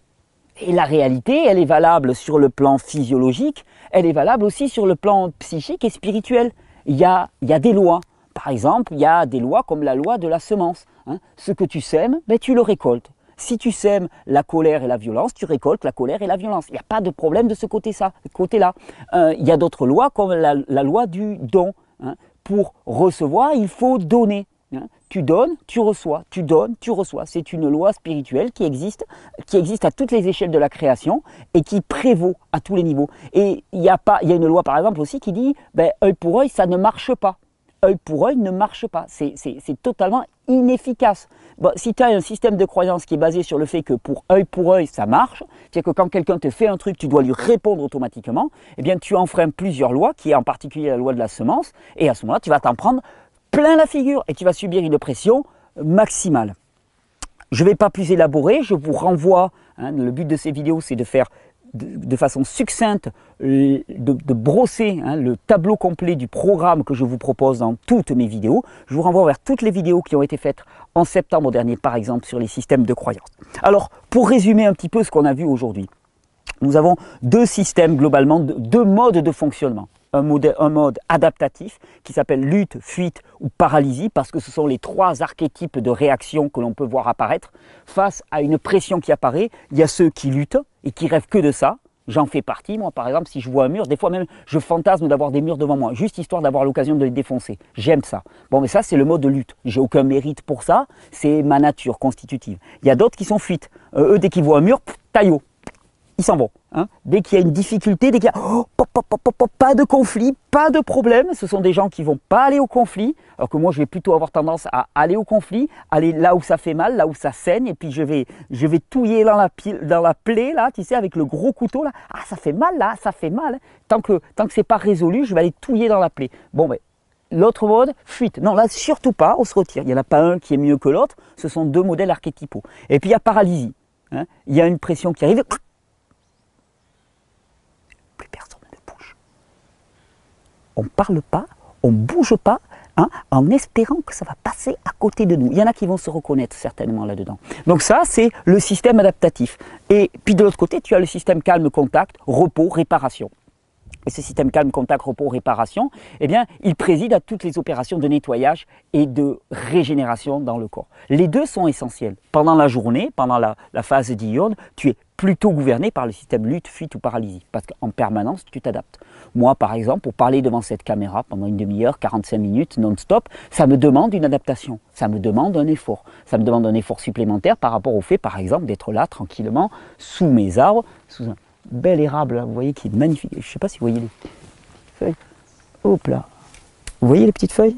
Et la réalité, elle est valable sur le plan physiologique, elle est valable aussi sur le plan psychique et spirituel. Il y a, il y a des lois. Par exemple, il y a des lois comme la loi de la semence. Hein. Ce que tu sèmes, ben, tu le récoltes. Si tu sèmes la colère et la violence, tu récoltes la colère et la violence. Il n'y a pas de problème de ce côté-là. Côté euh, il y a d'autres lois comme la, loi du don. Hein. Pour recevoir, il faut donner. Hein. Tu donnes, tu reçois, tu donnes, tu reçois. C'est une loi spirituelle qui existe, qui existe à toutes les échelles de la création et qui prévaut à tous les niveaux. Et il y a pas, il y a une loi par exemple aussi qui dit, ben, œil pour œil, ça ne marche pas œil pour œil ne marche pas. C'est totalement inefficace. si tu as un système de croyance qui est basé sur le fait que pour œil pour œil, ça marche, c'est que quand quelqu'un te fait un truc, tu dois lui répondre automatiquement, eh bien tu enfreins plusieurs lois, qui est en particulier la loi de la semence, et à ce moment-là, tu vas t'en prendre plein la figure et tu vas subir une pression maximale. Je ne vais pas plus élaborer, je vous renvoie, hein, le but de ces vidéos c'est de faire de, façon succincte euh, de, brosser hein, le tableau complet du programme que je vous propose dans toutes mes vidéos. Je vous renvoie vers toutes les vidéos qui ont été faites en septembre dernier, par exemple, sur les systèmes de croyance. Alors, pour résumer un petit peu ce qu'on a vu aujourd'hui, nous avons deux systèmes globalement, deux modes de fonctionnement un mode, adaptatif qui s'appelle lutte, fuite ou paralysie, parce que ce sont les trois archétypes de réaction que l'on peut voir apparaître. Face à une pression qui apparaît, il y a ceux qui luttent et qui rêvent que de ça, J'en fais partie, moi par exemple, si je vois un mur, des fois même je fantasme d'avoir des murs devant moi, juste histoire d'avoir l'occasion de les défoncer. J'aime ça. Bon, mais ça c'est le mode de lutte. J'ai aucun mérite pour ça, c'est ma nature constitutive. Il y a d'autres qui sont fuites. Euh, eux, dès qu'ils voient un mur, taillot, ils s'en vont. Hein. Dès qu'il y a une difficulté, dès qu'il y a oh, pas de conflit, pas de problème, ce sont des gens qui vont pas aller au conflit, alors que moi je vais plutôt avoir tendance à aller au conflit, aller là où ça fait mal, là où ça saigne, et puis je vais, je vais touiller dans la, plaie, là, tu sais, avec le gros couteau, là, ah ça fait mal, là, ça fait mal. Hein. Tant que, tant que c'est pas résolu, je vais aller touiller dans la plaie. Bon, ben, L'autre mode, fuite. Non, là, surtout pas, on se retire. Il n'y en a pas un qui est mieux que l'autre, ce sont deux modèles archétypaux. Et puis il y a paralysie. Hein. Il y a une pression qui arrive, on ne parle pas, on ne bouge pas, hein, en espérant que ça va passer à côté de nous. Il y en a qui vont se reconnaître certainement là-dedans. Donc ça, c'est le système adaptatif. Et puis de l'autre côté, tu as le système calme, contact, repos, réparation et ce système calme, contact, repos, réparation, eh bien, il préside à toutes les opérations de nettoyage et de régénération dans le corps. Les deux sont essentiels. Pendant la journée, pendant la, la phase diurne, tu es plutôt gouverné par le système lutte, fuite ou paralysie, parce qu'en permanence, tu t'adaptes. Moi, par exemple, pour parler devant cette caméra pendant une demi-heure, 45 minutes, non-stop, ça me demande une adaptation, ça me demande un effort. Ça me demande un effort supplémentaire par rapport au fait, par exemple, d'être là tranquillement, sous mes arbres, sous un bel érable, hein, vous voyez, qui est magnifique. Je ne sais pas si vous voyez les feuilles. Hop là. Vous voyez les petites feuilles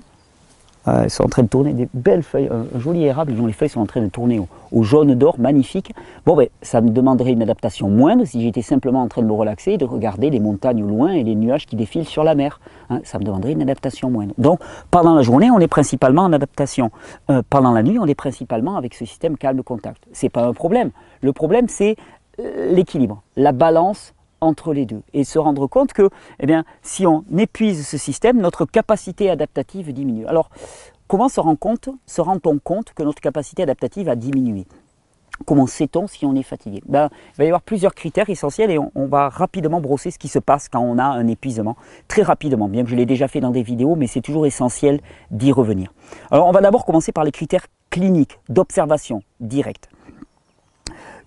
ah, Elles sont en train de tourner, des belles feuilles, un, joli érable dont les feuilles sont en train de tourner au, jaune d'or, magnifique. Bon, ben, ça me demanderait une adaptation moindre si j'étais simplement en train de me relaxer et de regarder les montagnes au loin et les nuages qui défilent sur la mer. Hein. ça me demanderait une adaptation moindre. Donc, pendant la journée, on est principalement en adaptation. Euh, pendant la nuit, on est principalement avec ce système calme contact. Ce n'est pas un problème. Le problème, c'est l'équilibre, la balance entre les deux et se rendre compte que eh bien, si on épuise ce système, notre capacité adaptative diminue. Alors, comment se rend compte, se rend-on compte que notre capacité adaptative a diminué Comment sait-on si on est fatigué ben, Il va y avoir plusieurs critères essentiels et on, va rapidement brosser ce qui se passe quand on a un épuisement, très rapidement, bien que je l'ai déjà fait dans des vidéos, mais c'est toujours essentiel d'y revenir. Alors on va d'abord commencer par les critères cliniques, d'observation directe.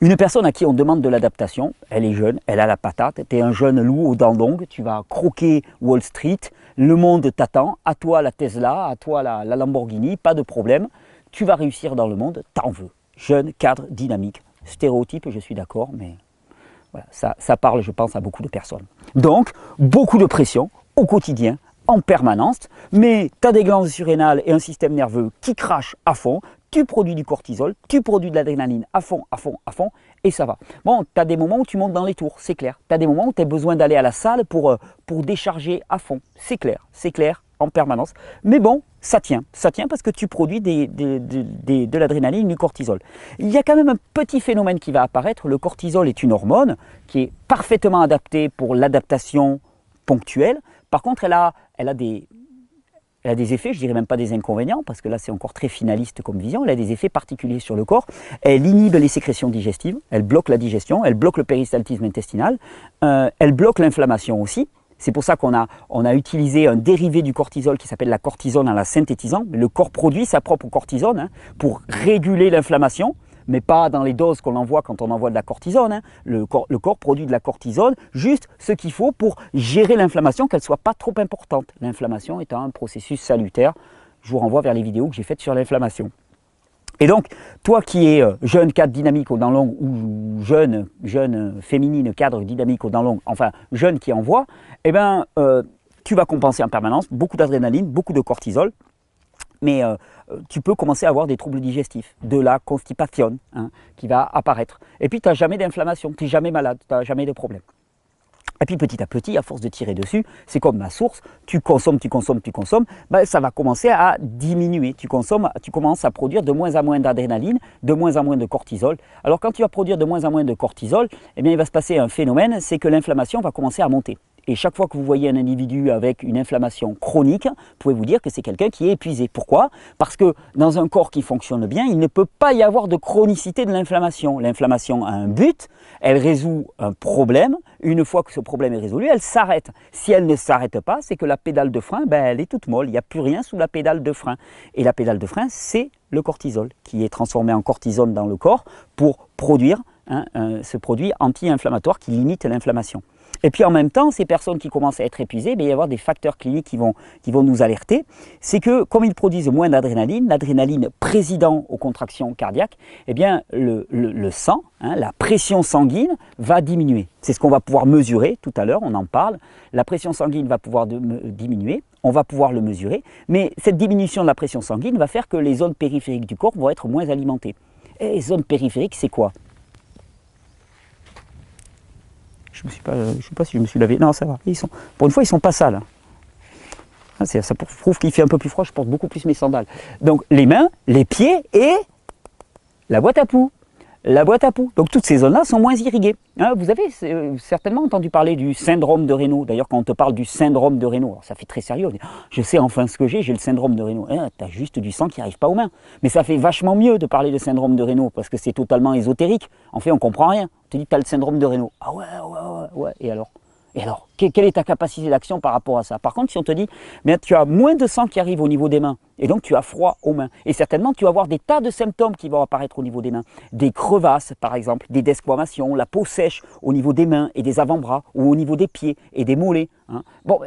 Une personne à qui on demande de l'adaptation, elle est jeune, elle a la patate, tu es un jeune loup aux dents longues, tu vas croquer Wall Street, le monde t'attend, à toi la Tesla, à toi la, Lamborghini, pas de problème, tu vas réussir dans le monde, t'en veux. Jeune, cadre, dynamique. Stéréotype, je suis d'accord, mais voilà, ça, parle, je pense, à beaucoup de personnes. Donc, beaucoup de pression au quotidien, en permanence, mais tu as des glandes surrénales et un système nerveux qui crache à fond, tu produis du cortisol, tu produis de l'adrénaline à fond, à fond, à fond, et ça va. Bon, tu as des moments où tu montes dans les tours, c'est clair. Tu as des moments où tu as besoin d'aller à la salle pour, euh, pour décharger à fond, c'est clair, c'est clair, en permanence. Mais bon, ça tient, ça tient parce que tu produis de l'adrénaline, du cortisol. Il y a quand même un petit phénomène qui va apparaître. Le cortisol est une hormone qui est parfaitement adaptée pour l'adaptation ponctuelle. Par contre, elle elle a des, elle a des effets, je dirais même pas des inconvénients, parce que là c'est encore très finaliste comme vision, elle a des effets particuliers sur le corps, elle inhibe les sécrétions digestives, elle bloque la digestion, elle bloque le péristaltisme intestinal, euh, elle bloque l'inflammation aussi, c'est pour ça qu'on a, on a utilisé un dérivé du cortisol qui s'appelle la cortisone en la synthétisant. Le corps produit sa propre cortisone hein, pour réguler l'inflammation, mais pas dans les doses qu'on envoie quand on envoie de la cortisone. Hein. Le, corps, produit de la cortisone, juste ce qu'il faut pour gérer l'inflammation, qu'elle ne soit pas trop importante. L'inflammation étant un processus salutaire, je vous renvoie vers les vidéos que j'ai faites sur l'inflammation. Et donc, toi qui es euh, jeune cadre dynamique au dans long ou jeune, jeune euh, féminine cadre dynamique au dans long, enfin jeune qui envoie, eh ben, euh, tu vas compenser en permanence beaucoup d'adrénaline, beaucoup de cortisol, mais euh, euh, tu peux commencer à avoir des troubles digestifs, de la constipation hein, qui va apparaître. Et puis, tu n'as jamais d'inflammation, tu n'es jamais malade, tu n'as jamais de problème. Et puis petit à petit, à force de tirer dessus, c'est comme ma source, tu consommes, tu consommes, tu consommes, ben, ça va commencer à diminuer. Tu consommes, tu commences à produire de moins en moins d'adrénaline, de moins en moins de cortisol. Alors quand tu vas produire de moins en moins de cortisol, eh bien, il va se passer un phénomène, c'est que l'inflammation va commencer à monter. Et chaque fois que vous voyez un individu avec une inflammation chronique, vous pouvez vous dire que c'est quelqu'un qui est épuisé. Pourquoi Parce que dans un corps qui fonctionne bien, il ne peut pas y avoir de chronicité de l'inflammation. L'inflammation a un but, elle résout un problème. Une fois que ce problème est résolu, elle s'arrête. Si elle ne s'arrête pas, c'est que la pédale de frein, ben, elle est toute molle. Il n'y a plus rien sous la pédale de frein. Et la pédale de frein, c'est le cortisol, qui est transformé en cortisone dans le corps pour produire hein, euh, ce produit anti-inflammatoire qui limite l'inflammation. Et puis en même temps, ces personnes qui commencent à être épuisées, ben, il y avoir des facteurs cliniques qui vont, nous alerter. C'est que comme ils produisent moins d'adrénaline, l'adrénaline président aux contractions cardiaques, eh bien, le, sang, hein, la pression sanguine va diminuer. C'est ce qu'on va pouvoir mesurer tout à l'heure, on en parle. La pression sanguine va pouvoir diminuer, on va pouvoir le mesurer, mais cette diminution de la pression sanguine va faire que les zones périphériques du corps vont être moins alimentées. Et les zones périphériques, c'est quoi Je ne sais pas si je me suis lavé. Non, ça va. Ils sont, pour une fois, ils ne sont pas sales. Ah, ça prouve qu'il fait un peu plus froid, je porte beaucoup plus mes sandales. Donc les mains, les pieds et la boîte à poux la boîte à poux. Donc toutes ces zones-là sont moins irriguées. Hein, vous avez euh, certainement entendu parler du syndrome de Raynaud. D'ailleurs, quand on te parle du syndrome de Raynaud, ça fait très sérieux. Ah, je sais enfin ce que j'ai, j'ai le syndrome de Raynaud. Eh, t'as juste du sang qui arrive pas aux mains. Mais ça fait vachement mieux de parler de syndrome de Raynaud parce que c'est totalement ésotérique. En fait, on comprend rien. On te dit, t'as le syndrome de Raynaud. Ah ouais, ouais, ouais. Et alors et alors, quelle est ta capacité d'action par rapport à ça Par contre, si on te dit, mais tu as moins de sang qui arrive au niveau des mains, et donc tu as froid aux mains, et certainement tu vas avoir des tas de symptômes qui vont apparaître au niveau des mains, des crevasses par exemple, des desquamations, la peau sèche au niveau des mains et des avant-bras, ou au niveau des pieds et des mollets. Hein. Bon,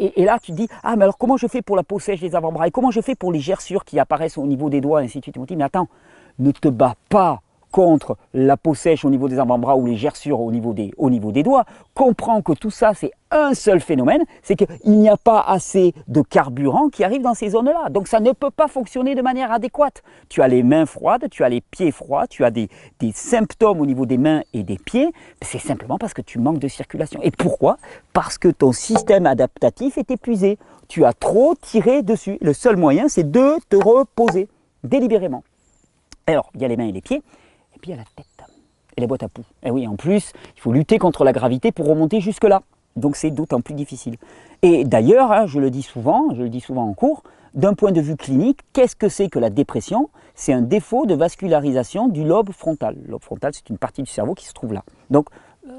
et, là tu te dis, ah mais alors comment je fais pour la peau sèche des avant-bras, et comment je fais pour les gerçures qui apparaissent au niveau des doigts, et ainsi de suite. mais attends, ne te bats pas contre la peau sèche au niveau des avant-bras ou les gerçures au niveau des, niveau des doigts, comprend que tout ça, c'est un seul phénomène, c'est qu'il n'y a pas assez de carburant qui arrive dans ces zones-là. Donc ça ne peut pas fonctionner de manière adéquate. Tu as les mains froides, tu as les pieds froids, tu as des, des symptômes au niveau des mains et des pieds. C'est simplement parce que tu manques de circulation. Et pourquoi Parce que ton système adaptatif est épuisé. Tu as trop tiré dessus. Le seul moyen, c'est de te reposer délibérément. Alors, il y a les mains et les pieds à la tête. Et la boîte à poux. Et eh oui, en plus, il faut lutter contre la gravité pour remonter jusque-là. Donc c'est d'autant plus difficile. Et d'ailleurs, hein, je le dis souvent, je le dis souvent en cours, d'un point de vue clinique, qu'est-ce que c'est que la dépression C'est un défaut de vascularisation du lobe frontal. Le lobe frontal, c'est une partie du cerveau qui se trouve là. Donc, euh,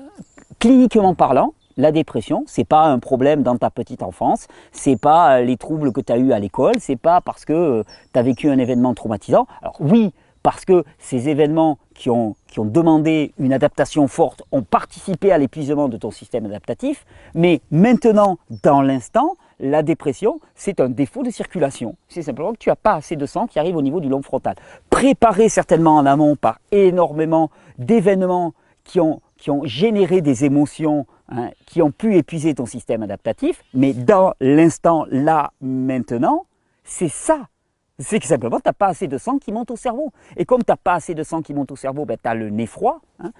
cliniquement parlant, la dépression, ce n'est pas un problème dans ta petite enfance, c'est pas euh, les troubles que tu as eus à l'école, c'est pas parce que euh, tu as vécu un événement traumatisant. Alors oui, parce que ces événements qui ont, qui ont demandé une adaptation forte ont participé à l'épuisement de ton système adaptatif, mais maintenant, dans l'instant, la dépression, c'est un défaut de circulation. C'est simplement que tu n'as pas assez de sang qui arrive au niveau du long frontal. Préparé certainement en amont par énormément d'événements qui ont, qui ont généré des émotions hein, qui ont pu épuiser ton système adaptatif, mais dans l'instant, là, maintenant, c'est ça c'est que simplement, tu n'as pas assez de sang qui monte au cerveau. Et comme tu n'as pas assez de sang qui monte au cerveau, ben, tu as le nez froid. Hein.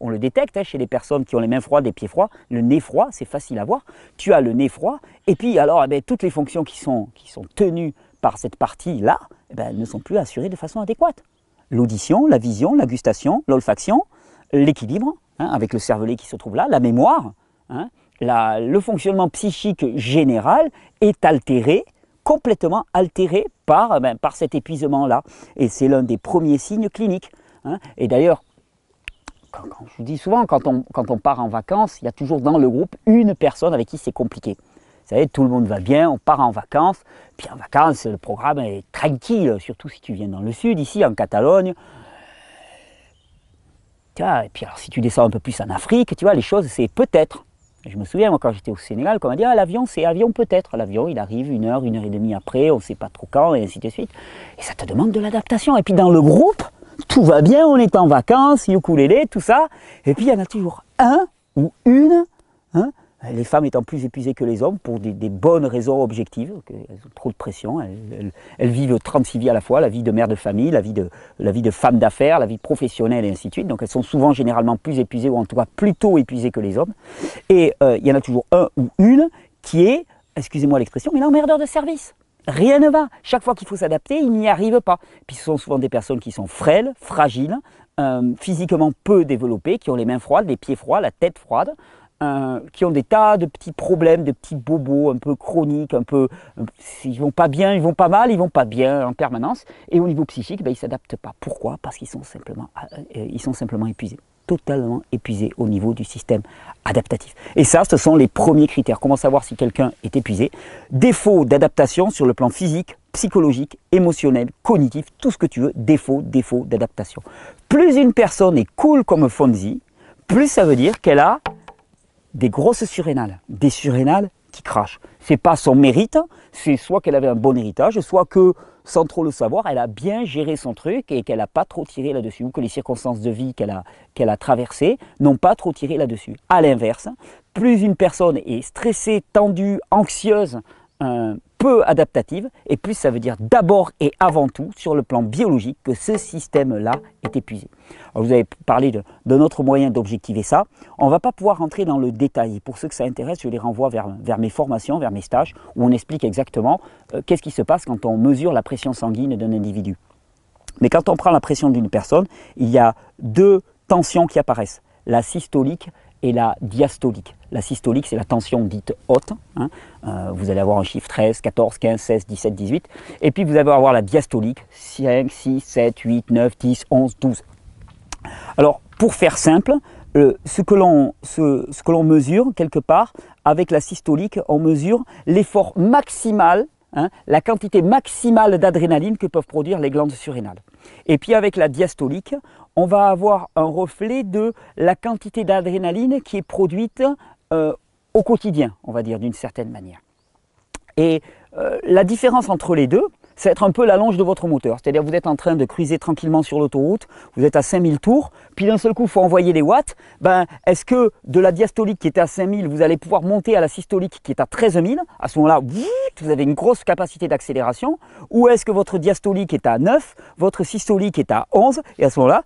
On, le détecte hein, chez les personnes qui ont les mains froides, des pieds froids. Le nez froid, c'est facile à voir. Tu as le nez froid. Et puis, alors, eh ben, toutes les fonctions qui sont, qui sont tenues par cette partie-là eh ben, ne sont plus assurées de façon adéquate. L'audition, la vision, la gustation, l'olfaction, l'équilibre, hein, avec le cervelet qui se trouve là, la mémoire, le fonctionnement psychique général est altéré complètement altéré par, ben, par cet épuisement-là. Et c'est l'un des premiers signes cliniques. Hein. Et d'ailleurs, quand, je vous dis souvent, quand on, quand on part en vacances, il y a toujours dans le groupe une personne avec qui c'est compliqué. Vous savez, tout le monde va bien, on part en vacances. Puis en vacances, le programme est tranquille, surtout si tu viens dans le sud, ici en Catalogne. et puis alors, si tu descends un peu plus en Afrique, tu vois, les choses, c'est peut-être. Je me souviens, moi, quand j'étais au Sénégal, comment on m'a dit ah, l'avion, c'est avion peut-être. L'avion, il arrive une heure, une heure et demie après, on ne sait pas trop quand, et ainsi de suite. Et ça te demande de l'adaptation. Et puis, dans le groupe, tout va bien, on est en vacances, ukulélé, tout ça. Et puis, il y en a toujours un ou une hein, les femmes étant plus épuisées que les hommes pour des, bonnes raisons objectives, elles ont trop de pression, elles, vivent 36 vies à la fois, la vie de mère de famille, la vie de, la vie de femme d'affaires, la vie professionnelle et ainsi de suite. Donc elles sont souvent généralement plus épuisées ou en tout cas plutôt épuisées que les hommes. Et euh, il y en a toujours un ou une qui est, excusez-moi l'expression, mais l'emmerdeur de service. Rien ne va. Chaque fois qu'il faut s'adapter, il n'y arrive pas. Puis ce sont souvent des personnes qui sont frêles, fragiles, euh, physiquement peu développées, qui ont les mains froides, les pieds froids, la tête froide, qui ont des tas de petits problèmes, de petits bobos un peu chroniques, un peu, euh, ils vont pas bien, ils vont pas mal, ils vont pas bien en permanence. Et au niveau psychique, ben, ils s'adaptent pas. Pourquoi Parce qu'ils sont simplement, euh, euh, ils sont simplement épuisés totalement épuisés au niveau du système adaptatif. Et ça, ce sont les premiers critères. Comment savoir si quelqu'un est épuisé Défaut d'adaptation sur le plan physique, psychologique, émotionnel, cognitif, tout ce que tu veux, défaut, défaut d'adaptation. Plus une personne est cool comme Fonzie, plus ça veut dire qu'elle a des grosses surrénales, des surrénales qui crachent. C'est pas son mérite, c'est soit qu'elle avait un bon héritage, soit que, sans trop le savoir, elle a bien géré son truc et qu'elle n'a pas trop tiré là-dessus, ou que les circonstances de vie qu'elle a, qu'elle a traversées n'ont pas trop tiré là-dessus. À l'inverse, plus une personne est stressée, tendue, anxieuse, peu adaptative. Et plus ça veut dire d'abord et avant tout, sur le plan biologique, que ce système-là est épuisé. vous avez parlé de, notre moyen d'objectiver ça. On ne va pas pouvoir rentrer dans le détail. pour ceux que ça intéresse, je les renvoie vers, mes formations, vers mes stages, où on explique exactement euh, qu'est-ce qui se passe quand on mesure la pression sanguine d'un individu. Mais quand on prend la pression d'une personne, il y a deux tensions qui apparaissent, la systolique et la diastolique. La systolique, c'est la tension dite haute. Hein. Euh, vous allez avoir un chiffre 13, 14, 15, 16, 17, 18. Et puis vous allez avoir la diastolique, 5, 6, 7, 8, 9, 10, 11, 12. Alors, pour faire simple, euh, ce que l'on ce, mesure quelque part, avec la systolique, on mesure l'effort maximal, hein, la quantité maximale d'adrénaline que peuvent produire les glandes surrénales. Et puis avec la diastolique, on va avoir un reflet de la quantité d'adrénaline qui est produite euh, au quotidien, on va dire d'une certaine manière. Et euh, la différence entre les deux, c'est être un peu la de votre moteur. C'est-à-dire vous êtes en train de cruiser tranquillement sur l'autoroute, vous êtes à 5000 tours, puis d'un seul coup, il faut envoyer les watts. Ben, Est-ce que de la diastolique qui était à 5000, vous allez pouvoir monter à la systolique qui est à 13000 À ce moment-là, vous avez une grosse capacité d'accélération. Ou est-ce que votre diastolique est à 9, votre systolique est à 11, et à ce moment-là,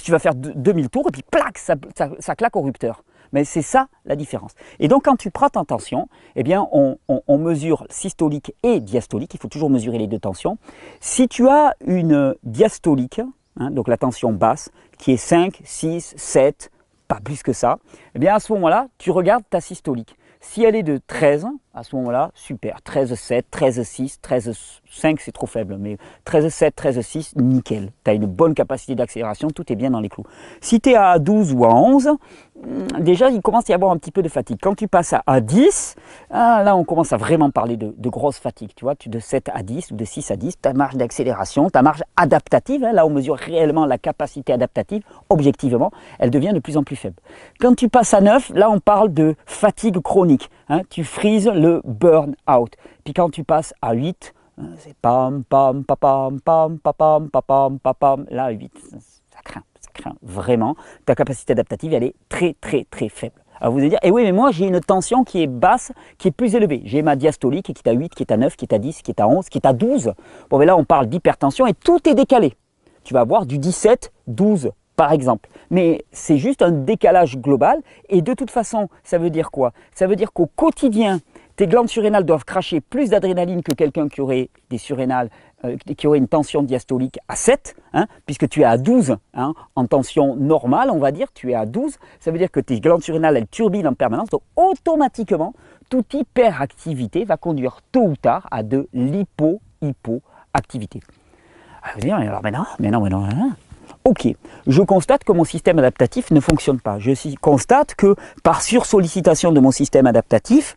tu vas faire 2000 tours, et puis plac, ça claque au rupteur. Mais c'est ça la différence. Et donc quand tu prends ta tension, eh bien on, mesure systolique et diastolique, il faut toujours mesurer les deux tensions. Si tu as une diastolique, hein, donc la tension basse, qui est 5, 6, 7, pas plus que ça, eh bien à ce moment-là, tu regardes ta systolique. Si elle est de 13, à ce moment-là, super. 13-7, 13-6, 13-5, c'est trop faible, mais 13-7, 13-6, nickel. Tu as une bonne capacité d'accélération, tout est bien dans les clous. Si tu es à 12 ou à 11, hmm, déjà, il commence à y avoir un petit peu de fatigue. Quand tu passes à 10, ah, là, on commence à vraiment parler de, de grosse fatigue. Tu vois, tu de 7 à 10 ou de 6 à 10, ta marge d'accélération, ta marge adaptative, hein, là, on mesure réellement la capacité adaptative, objectivement, elle devient de plus en plus faible. Quand tu passes à 9, là, on parle de fatigue chronique. Hein. tu frises de burn-out. Puis quand tu passes à 8, hein, c'est pam, pam, pam pam, pam pam pam. là, 8, ça craint, ça craint vraiment. Ta capacité adaptative, elle est très, très, très faible. Alors vous allez dire, eh oui, mais moi j'ai une tension qui est basse, qui est plus élevée. J'ai ma diastolique qui est à 8, qui est à 9, qui est à 10, qui est à 11, qui est à 12. Bon, mais là on parle d'hypertension et tout est décalé. Tu vas avoir du 17, 12 par exemple. Mais c'est juste un décalage global et de toute façon, ça veut dire quoi Ça veut dire qu'au quotidien, tes glandes surrénales doivent cracher plus d'adrénaline que quelqu'un qui aurait des surrénales, euh, qui aurait une tension diastolique à 7, hein, puisque tu es à 12 hein, en tension normale, on va dire, tu es à 12. Ça veut dire que tes glandes surrénales, elles turbinent en permanence. Donc automatiquement, toute hyperactivité va conduire tôt ou tard à de l'hypo-hypoactivité. Ah, Vous alors maintenant, mais non, mais non, hein. Ok, je constate que mon système adaptatif ne fonctionne pas. Je constate que par sursollicitation de mon système adaptatif,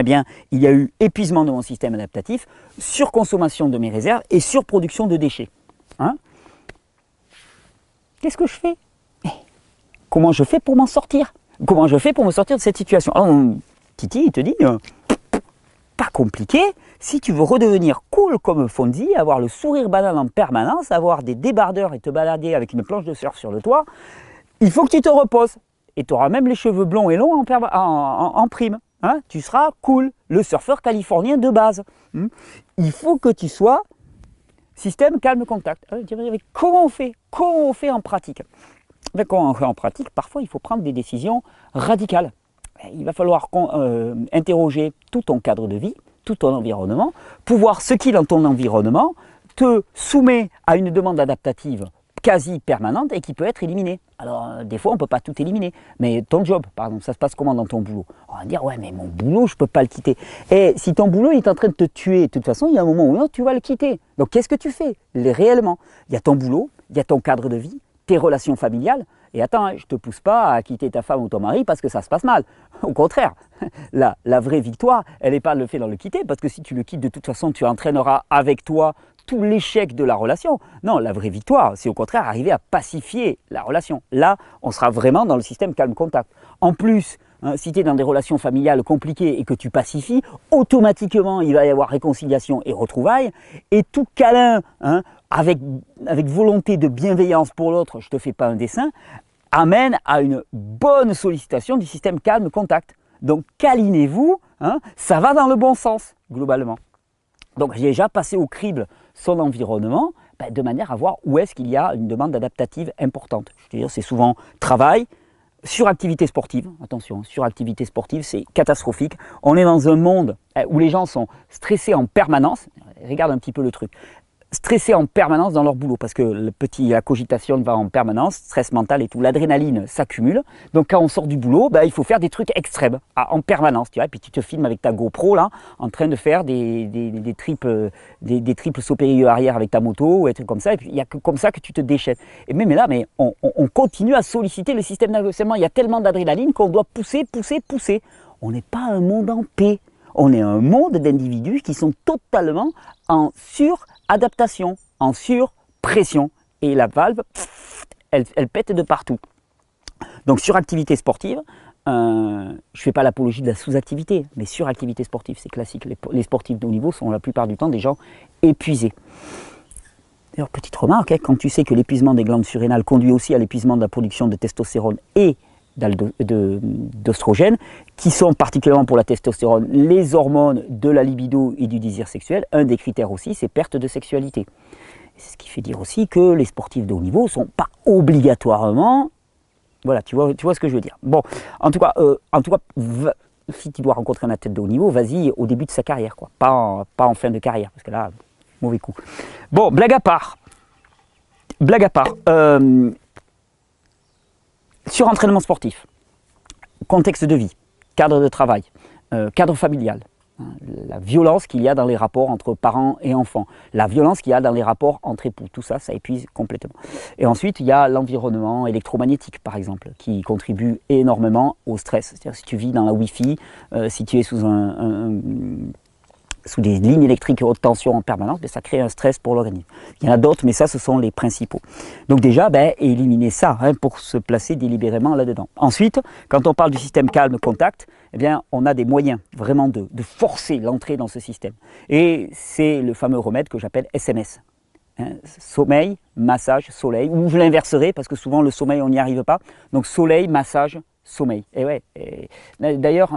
eh bien, il y a eu épuisement de mon système adaptatif, surconsommation de mes réserves et surproduction de déchets. Hein Qu'est-ce que je fais eh, Comment je fais pour m'en sortir Comment je fais pour me sortir de cette situation oh, Titi, il te dit, euh, pas compliqué, si tu veux redevenir cool comme Fonzie, avoir le sourire banal en permanence, avoir des débardeurs et te balader avec une planche de surf sur le toit, il faut que tu te reposes. Et tu auras même les cheveux blonds et longs en prime. Hein, tu seras cool, le surfeur californien de base. Hmm? Il faut que tu sois système calme contact. Euh, comment on fait Comment on fait en pratique ben, Comment on fait en pratique Parfois, il faut prendre des décisions radicales. Eh, il va falloir euh, interroger tout ton cadre de vie, tout ton environnement, pouvoir ce qui dans ton environnement te soumet à une demande adaptative quasi permanente et qui peut être éliminée. Alors, euh, des fois, on ne peut pas tout éliminer. Mais ton job, par exemple, ça se passe comment dans ton boulot On va dire, ouais, mais mon boulot, je ne peux pas le quitter. Et si ton boulot, est en train de te tuer, de toute façon, il y a un moment où non tu vas le quitter. Donc, qu'est-ce que tu fais réellement Il y a ton boulot, il y a ton cadre de vie, tes relations familiales. Et attends, je ne te pousse pas à quitter ta femme ou ton mari parce que ça se passe mal. Au contraire, la, la vraie victoire, elle n'est pas le fait de le quitter, parce que si tu le quittes, de toute façon, tu entraîneras avec toi tout l'échec de la relation. Non, la vraie victoire, c'est au contraire arriver à pacifier la relation. Là, on sera vraiment dans le système calme-contact. En plus, hein, si tu es dans des relations familiales compliquées et que tu pacifies, automatiquement, il va y avoir réconciliation et retrouvailles. Et tout câlin, hein, avec, volonté de bienveillance pour l'autre, je ne te fais pas un dessin, amène à une bonne sollicitation du système calme-contact. Donc câlinez-vous, hein, ça va dans le bon sens, globalement. Donc j'ai déjà passé au crible son environnement, ben, de manière à voir où est-ce qu'il y a une demande adaptative importante. Je dire, c'est souvent travail, suractivité sportive, attention, hein, suractivité sportive, c'est catastrophique. On est dans un monde eh, où les gens sont stressés en permanence. Regarde un petit peu le truc stressés en permanence dans leur boulot parce que le petit, la cogitation va en permanence, stress mental et tout, l'adrénaline s'accumule. Donc quand on sort du boulot, bah, il faut faire des trucs extrêmes en permanence. Tu vois, et puis tu te filmes avec ta GoPro là, en train de faire des, des, des triples, des, triples euh, sauts périlleux arrière avec ta moto ou des trucs comme ça. Et puis il y a que comme ça que tu te déchaînes. Et mais là, mais on, continue à solliciter le système nerveux. Il y a tellement d'adrénaline qu'on doit pousser, pousser, pousser. On n'est pas un monde en paix. On est un monde d'individus qui sont totalement en sur adaptation en surpression et la valve, elle, pète de partout. Donc sur-activité sportive, euh, je ne fais pas l'apologie de la sous-activité, mais sur-activité sportive, c'est classique. Les, sportifs de haut niveau sont la plupart du temps des gens épuisés. D'ailleurs, petite remarque, hein, quand tu sais que l'épuisement des glandes surrénales conduit aussi à l'épuisement de la production de testostérone et d'œstrogènes qui sont particulièrement pour la testostérone les hormones de la libido et du désir sexuel. Un des critères aussi, c'est perte de sexualité. C'est ce qui fait dire aussi que les sportifs de haut niveau ne sont pas obligatoirement... Voilà, tu vois, tu vois ce que je veux dire. Bon, en tout cas, euh, en tout cas si tu dois rencontrer un athlète de haut niveau, vas-y au début de sa carrière, quoi. Pas en, pas en fin de carrière, parce que là, mauvais coup. Bon, blague à part. Blague à part. Euh, sur-entraînement sportif, contexte de vie, cadre de travail, euh, cadre familial, hein, la violence qu'il y a dans les rapports entre parents et enfants, la violence qu'il y a dans les rapports entre époux, tout ça, ça épuise complètement. Et ensuite, il y a l'environnement électromagnétique, par exemple, qui contribue énormément au stress. C'est-à-dire si tu vis dans la Wi-Fi, euh, si tu es sous un sous des lignes électriques haute tension en permanence, ben, ça crée un stress pour l'organisme. Il y en a d'autres, mais ça, ce sont les principaux. Donc déjà, ben, éliminer ça hein, pour se placer délibérément là-dedans. Ensuite, quand on parle du système calme-contact, eh bien, on a des moyens vraiment de, forcer l'entrée dans ce système. Et c'est le fameux remède que j'appelle SMS. Hein, sommeil, massage, soleil, ou je l'inverserai parce que souvent le sommeil on n'y arrive pas. Donc soleil, massage, sommeil. Et ouais. D'ailleurs,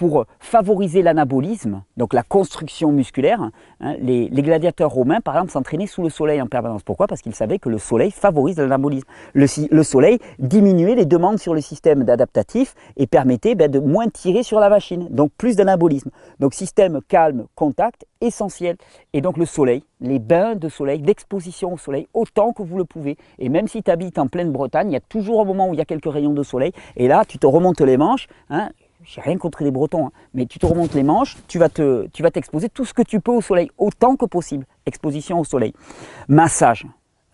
pour favoriser l'anabolisme, donc la construction musculaire. Hein, les, gladiateurs romains, par exemple, s'entraînaient sous le soleil en permanence. Pourquoi Parce qu'ils savaient que le soleil favorise l'anabolisme. Le, soleil diminuait les demandes sur le système d'adaptatif et permettait ben, de moins tirer sur la machine, donc plus d'anabolisme. Donc système calme, contact, essentiel. Et donc le soleil, les bains de soleil, d'exposition au soleil, autant que vous le pouvez. Et même si tu habites en pleine Bretagne, il y a toujours un moment où il y a quelques rayons de soleil. Et là, tu te remontes les manches. Hein, n'ai rien contre les Bretons, hein, mais tu te remontes les manches, tu vas te, t'exposer tout ce que tu peux au soleil, autant que possible. Exposition au soleil. Massage.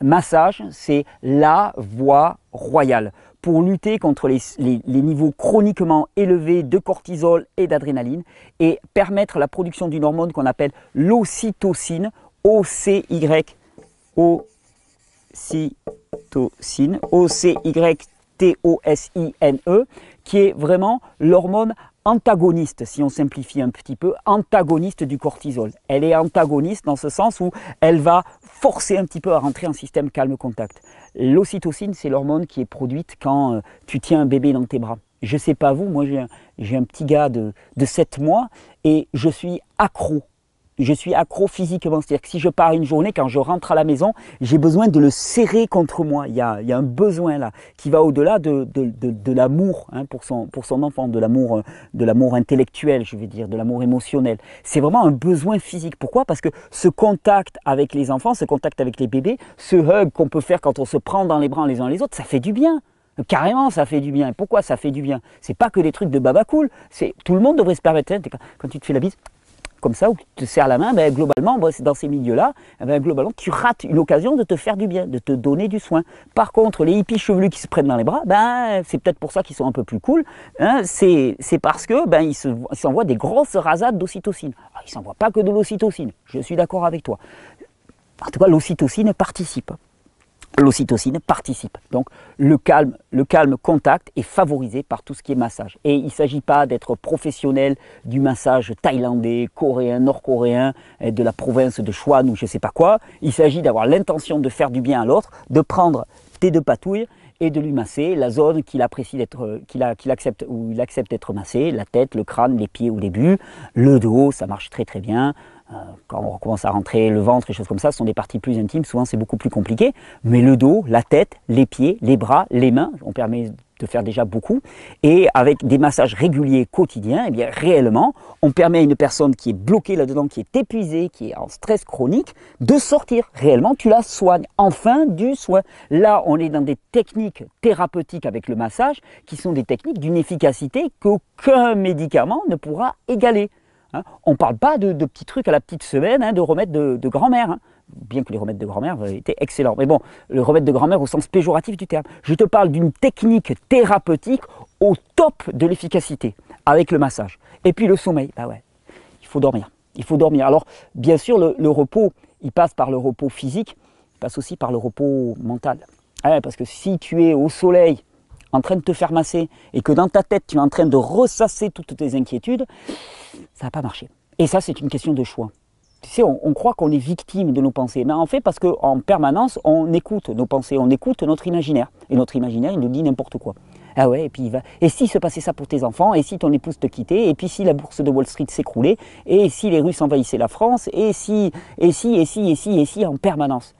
Massage, c'est la voie royale pour lutter contre les, niveaux chroniquement élevés de cortisol et d'adrénaline et permettre la production d'une hormone qu'on appelle l'ocytocine, o c O-C-Y, O-C-Y-T-O-S-I-N-E, qui est vraiment l'hormone antagoniste, si on simplifie un petit peu, antagoniste du cortisol. Elle est antagoniste dans ce sens où elle va forcer un petit peu à rentrer en système calme-contact. L'ocytocine, c'est l'hormone qui est produite quand euh, tu tiens un bébé dans tes bras. Je sais pas vous, moi j'ai un, petit gars de, de 7 mois et je suis accro je suis accro physiquement. C'est-à-dire que si je pars une journée, quand je rentre à la maison, j'ai besoin de le serrer contre moi. Il y a, un besoin là qui va au-delà de, l'amour hein, pour, son, enfant, de l'amour, euh, de l'amour intellectuel, je veux dire, de l'amour émotionnel. C'est vraiment un besoin physique. Pourquoi Parce que ce contact avec les enfants, ce contact avec les bébés, ce hug qu'on peut faire quand on se prend dans les bras les uns les autres, ça fait du bien. Carrément, ça fait du bien. pourquoi ça fait du bien C'est pas que des trucs de baba cool. C'est tout le monde devrait se permettre. Hein, quand tu te fais la bise, comme ça, ou qui te serre la main, ben, globalement, c'est dans ces milieux-là, eh ben, globalement, tu rates une occasion de te faire du bien, de te donner du soin. Par contre, les hippies chevelus qui se prennent dans les bras, ben, c'est peut-être pour ça qu'ils sont un peu plus cool, hein, c'est parce que ben, ils s'envoient des grosses rasades d'ocytocine. Ah, ils s'envoient pas que de l'ocytocine, je suis d'accord avec toi. En tout cas, l'ocytocine participe l'ocytocine participe. Donc le calme, le calme contact est favorisé par tout ce qui est massage. Et il ne s'agit pas d'être professionnel du massage thaïlandais, coréen, nord-coréen, euh, de la province de Chuan ou je ne sais pas quoi. Il s'agit d'avoir l'intention de faire du bien à l'autre, de prendre tes deux patouilles et de lui masser la zone qu'il apprécie d'être, euh, qu'il, accepte ou il accepte d'être massé, la tête, le crâne, les pieds au début, le dos, ça marche très très bien, euh, quand on commence à rentrer le ventre et choses comme ça, ce sont des parties plus intimes, souvent c'est beaucoup plus compliqué, mais le dos, la tête, les pieds, les bras, les mains, on permet de faire déjà beaucoup, et avec des massages réguliers quotidiens, eh réellement, on permet à une personne qui est bloquée là-dedans, qui est épuisée, qui est en stress chronique, de sortir réellement, tu la soignes, enfin du soin. Là, on est dans des techniques thérapeutiques avec le massage, qui sont des techniques d'une efficacité qu'aucun médicament ne pourra égaler. Hein. On ne parle pas de, petits trucs à la petite semaine, hein, de remèdes de, grand-mère. Hein. Bien que les remèdes de grand-mère étaient excellents. Mais bon, le remède de grand-mère au sens péjoratif du terme. Je te parle d'une technique thérapeutique au top de l'efficacité, avec le massage. Et puis le sommeil, bah ouais, il faut dormir. Il faut dormir. Alors, bien sûr, le, repos, il passe par le repos physique, il passe aussi par le repos mental. Ah parce que si tu es au soleil, en train de te faire masser et que dans ta tête tu es en train de ressasser toutes tes inquiétudes, ça n'a pas marché. Et ça, c'est une question de choix. Tu sais, on, croit qu'on est victime de nos pensées, mais en fait, parce qu'en permanence, on écoute nos pensées, on écoute notre imaginaire. Et notre imaginaire, il nous dit n'importe quoi. Ah ouais, et puis il va. Et si se passait ça pour tes enfants, et si ton épouse te quittait, et puis si la bourse de Wall Street s'écroulait, et si les Russes envahissaient la France, et si, et si, et si, et si, et si, en permanence.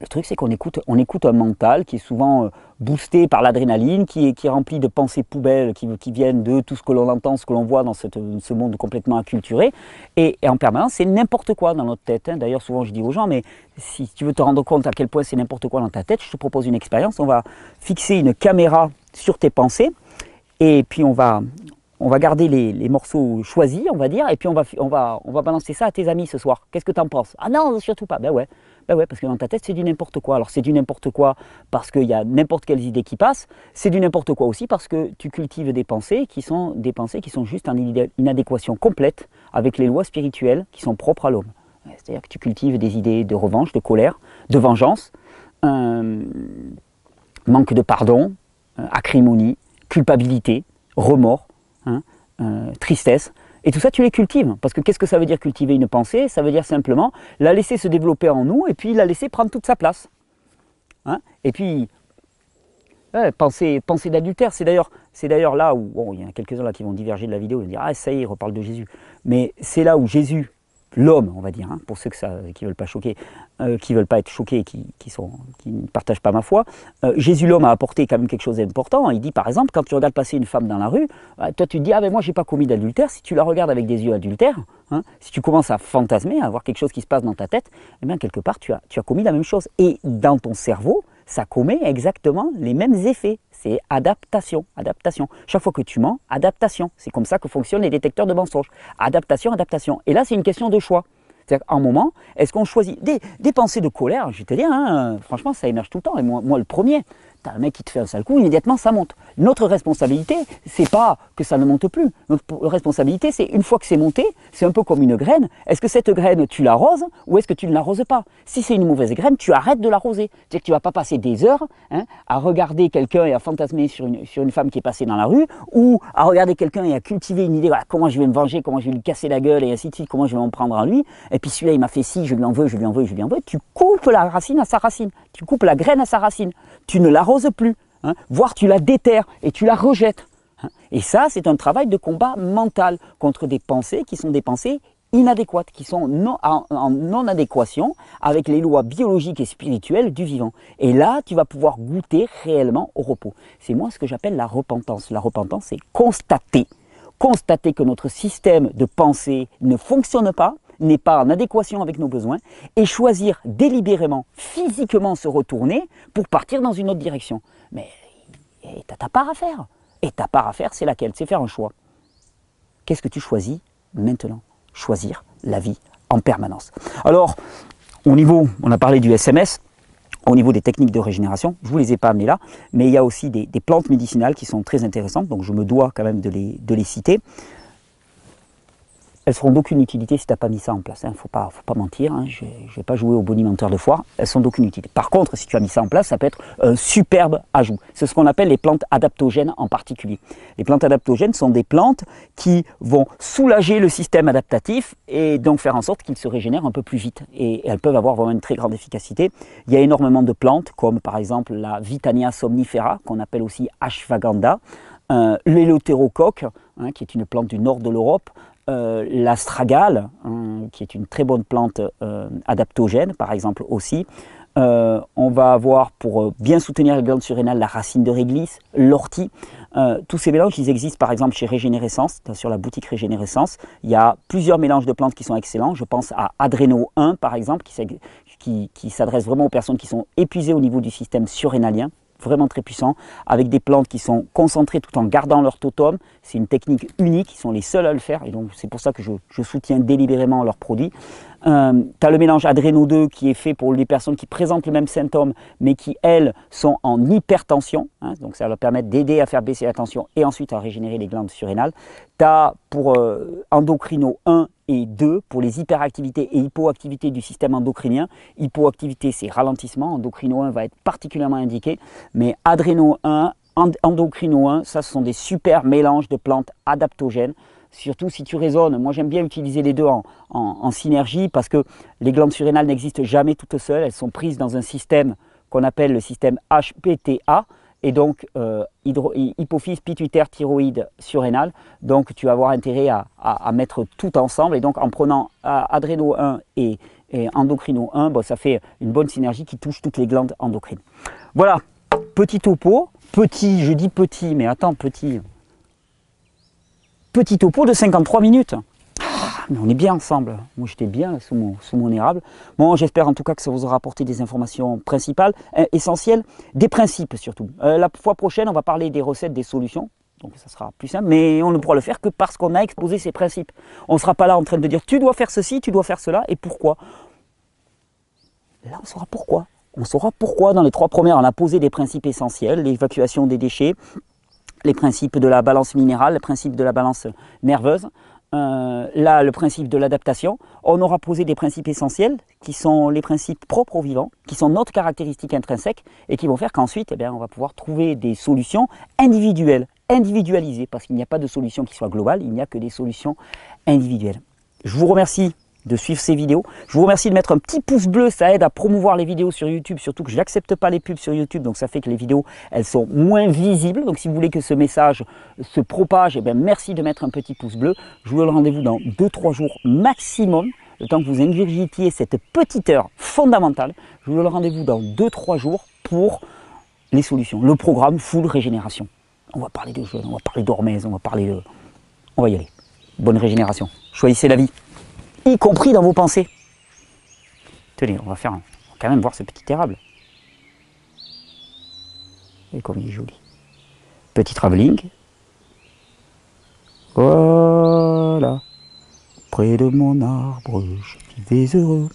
Le truc, c'est qu'on écoute, on écoute un mental qui est souvent euh, boosté par l'adrénaline, qui est, qui rempli de pensées poubelles qui, viennent de tout ce que l'on entend, ce que l'on voit dans ce monde complètement acculturé. Et, en permanence, c'est n'importe quoi dans notre tête. Hein. D'ailleurs, souvent, je dis aux gens, mais si tu veux te rendre compte à quel point c'est n'importe quoi dans ta tête, je te propose une expérience. On va fixer une caméra sur tes pensées et puis on va, on va garder les, les, morceaux choisis, on va dire, et puis on va, on, va, on va balancer ça à tes amis ce soir. Qu'est-ce que tu en penses Ah non, surtout pas. Ben ouais. Ben ouais, parce que dans ta tête, c'est du n'importe quoi. Alors c'est du n'importe quoi parce qu'il y a n'importe quelles idées qui passent, c'est du n'importe quoi aussi parce que tu cultives des pensées qui sont des pensées qui sont juste en inadéquation complète avec les lois spirituelles qui sont propres à l'homme. C'est-à-dire que tu cultives des idées de revanche, de colère, de vengeance, euh, manque de pardon, euh, acrimonie, culpabilité, remords, hein, euh, tristesse. Et tout ça, tu les cultives. Parce que qu'est-ce que ça veut dire cultiver une pensée Ça veut dire simplement la laisser se développer en nous et puis la laisser prendre toute sa place. Hein et puis, penser, penser d'adultère, c'est d'ailleurs, c'est d'ailleurs là où, bon, il y en a quelques-uns là qui vont diverger de la vidéo et dire Ah, ça y est, reparle de Jésus. Mais c'est là où Jésus l'homme, on va dire, hein, pour ceux que ça, qui ne veulent pas choquer, euh, qui veulent pas être choqués, qui, qui, sont, qui ne partagent pas ma foi, euh, Jésus l'homme a apporté quand même quelque chose d'important. Hein. Il dit par exemple, quand tu regardes passer une femme dans la rue, euh, toi tu te dis, ah mais ben, moi j'ai pas commis d'adultère, si tu la regardes avec des yeux adultères, hein, si tu commences à fantasmer, à avoir quelque chose qui se passe dans ta tête, eh bien quelque part tu tu as commis la même chose. Et dans ton cerveau, ça commet exactement les mêmes effets c'est adaptation, adaptation. Chaque fois que tu mens, adaptation. C'est comme ça que fonctionnent les détecteurs de mensonges. Adaptation, adaptation. Et là, c'est une question de choix. C'est-à-dire, un moment, est-ce qu'on choisit des, pensées de colère Je te dis, hein, franchement, ça émerge tout le temps, et moi le premier. T'as un mec qui te fait un sale coup, immédiatement ça monte. Notre responsabilité, c'est pas que ça ne monte plus. Notre responsabilité, c'est une fois que c'est monté, c'est un peu comme une graine. Est-ce que cette graine, tu l'arroses ou est-ce que tu ne l'arroses pas Si c'est une mauvaise graine, tu arrêtes de l'arroser. C'est-à-dire que tu vas pas passer des heures hein, à regarder quelqu'un et à fantasmer sur une, sur une femme qui est passée dans la rue ou à regarder quelqu'un et à cultiver une idée, comment je vais me venger, comment je vais lui casser la gueule et ainsi de suite, comment je vais m'en prendre à lui. Et puis celui-là, il m'a fait ci, je lui en veux, je lui en veux, je lui en veux. Tu coupes la racine à sa racine. Tu coupes la graine à sa racine. Tu ne la plus, hein. voire tu la déterres et tu la rejettes. Hein. Et ça, c'est un travail de combat mental contre des pensées qui sont des pensées inadéquates, qui sont en, en non-adéquation avec les lois biologiques et spirituelles du vivant. Et là, tu vas pouvoir goûter réellement au repos. C'est moi ce que j'appelle la repentance. La repentance, c'est constater. Constater que notre système de pensée ne fonctionne pas, n'est pas en adéquation avec nos besoins et choisir délibérément, physiquement se retourner pour partir dans une autre direction. Mais as ta part à faire. Et ta part à faire, c'est laquelle C'est faire un choix. Qu'est-ce que tu choisis maintenant Choisir la vie en permanence. Alors, au niveau, on a parlé du SMS, au niveau des techniques de régénération, je ne vous les ai pas amenées là, mais il y a aussi des, plantes médicinales qui sont très intéressantes, donc je me dois quand même de les, de les citer elles seront d'aucune utilité si tu n'as pas mis ça en place. Il hein. ne faut pas, pas mentir, je ne vais pas jouer au bonimenteur de foire, elles sont d'aucune utilité. Par contre, si tu as mis ça en place, ça peut être un superbe ajout. C'est ce qu'on appelle les plantes adaptogènes en particulier. Les plantes adaptogènes sont des plantes qui vont soulager le système adaptatif et donc faire en sorte qu'il se régénère un peu plus vite. Et elles peuvent avoir vraiment une très grande efficacité. Il y a énormément de plantes, comme par exemple la Vitania somnifera, qu'on appelle aussi Ashwagandha, euh, hein, qui est une plante du nord de l'Europe, euh, l'astragale, hein, qui est une très bonne plante euh, adaptogène par exemple aussi, euh, on va avoir pour bien soutenir les glandes surrénales la racine de réglisse, l'ortie. tous ces mélanges, ils existent par exemple chez Régénérescence, sur la boutique Régénérescence. Il y a plusieurs mélanges de plantes qui sont excellents. Je pense à Adreno 1 par exemple, qui s'adresse vraiment aux personnes qui sont épuisées au niveau du système surrénalien vraiment très puissant, avec des plantes qui sont concentrées tout en gardant leur totem. C'est une technique unique, ils sont les seuls à le faire, et donc c'est pour ça que je, je soutiens délibérément leurs produits. Euh, tu as le mélange Adreno 2 qui est fait pour les personnes qui présentent les mêmes symptômes, mais qui, elles, sont en hypertension. Hein, donc ça leur permettre d'aider à faire baisser la tension et ensuite à régénérer les glandes surrénales. Tu as pour euh, endocrino 1 et 2 pour les hyperactivités et hypoactivités du système endocrinien. Hypoactivité, c'est ralentissement. Endocrino 1 va être particulièrement indiqué. Mais adréno 1, endocrino 1, ça, ce sont des super mélanges de plantes adaptogènes surtout si tu raisonnes. Moi, j'aime bien utiliser les deux en, synergie parce que les glandes surrénales n'existent jamais toutes seules. Elles sont prises dans un système qu'on appelle le système HPTA, et donc euh, hypophyse, pituitaire, thyroïde, surrénale. Donc tu vas avoir intérêt à, mettre tout ensemble. Et donc en prenant euh, adréno 1 et, endocrino 1, bon, ça fait une bonne synergie qui touche toutes les glandes endocrines. Voilà, petit topo. Petit, je dis petit, mais attends, petit, petit topo de 53 minutes. Ah, mais on est bien ensemble. Moi, j'étais bien sous mon, érable. Bon, j'espère en tout cas que ça vous aura apporté des informations principales, euh, essentielles, des principes surtout. Euh, la fois prochaine, on va parler des recettes, des solutions. Donc ça sera plus simple, mais on ne pourra le faire que parce qu'on a exposé ces principes. On ne sera pas là en train de dire tu dois faire ceci, tu dois faire cela, et pourquoi. Là, on saura pourquoi. On saura pourquoi dans les trois premières, on a posé des principes essentiels, l'évacuation des déchets, les principes de la balance minérale, les principes de la balance nerveuse, euh, là le principe de l'adaptation. On aura posé des principes essentiels qui sont les principes propres aux vivants, qui sont notre caractéristique intrinsèque et qui vont faire qu'ensuite eh bien, on va pouvoir trouver des solutions individuelles, individualisées, parce qu'il n'y a pas de solution qui soit globale, il n'y a que des solutions individuelles. Je vous remercie de suivre ces vidéos. Je vous remercie de mettre un petit pouce bleu, ça aide à promouvoir les vidéos sur YouTube, surtout que je n'accepte pas les pubs sur YouTube, donc ça fait que les vidéos, elles sont moins visibles. Donc si vous voulez que ce message se propage, eh ben, merci de mettre un petit pouce bleu. Je vous donne rendez-vous dans 2-3 jours maximum, le temps que vous ingurgitiez cette petite heure fondamentale. Je vous donne rendez-vous dans 2-3 jours pour les solutions, le programme Full Régénération. On va parler de jeunes, on va parler d'hormèse, on va parler On va y aller. Bonne régénération. Choisissez la vie compris dans vos pensées. Tenez, on va faire, on va quand même voir ce petit érable. Et comme il est joli. Petit travelling. Voilà. Près de mon arbre, je vivais heureux.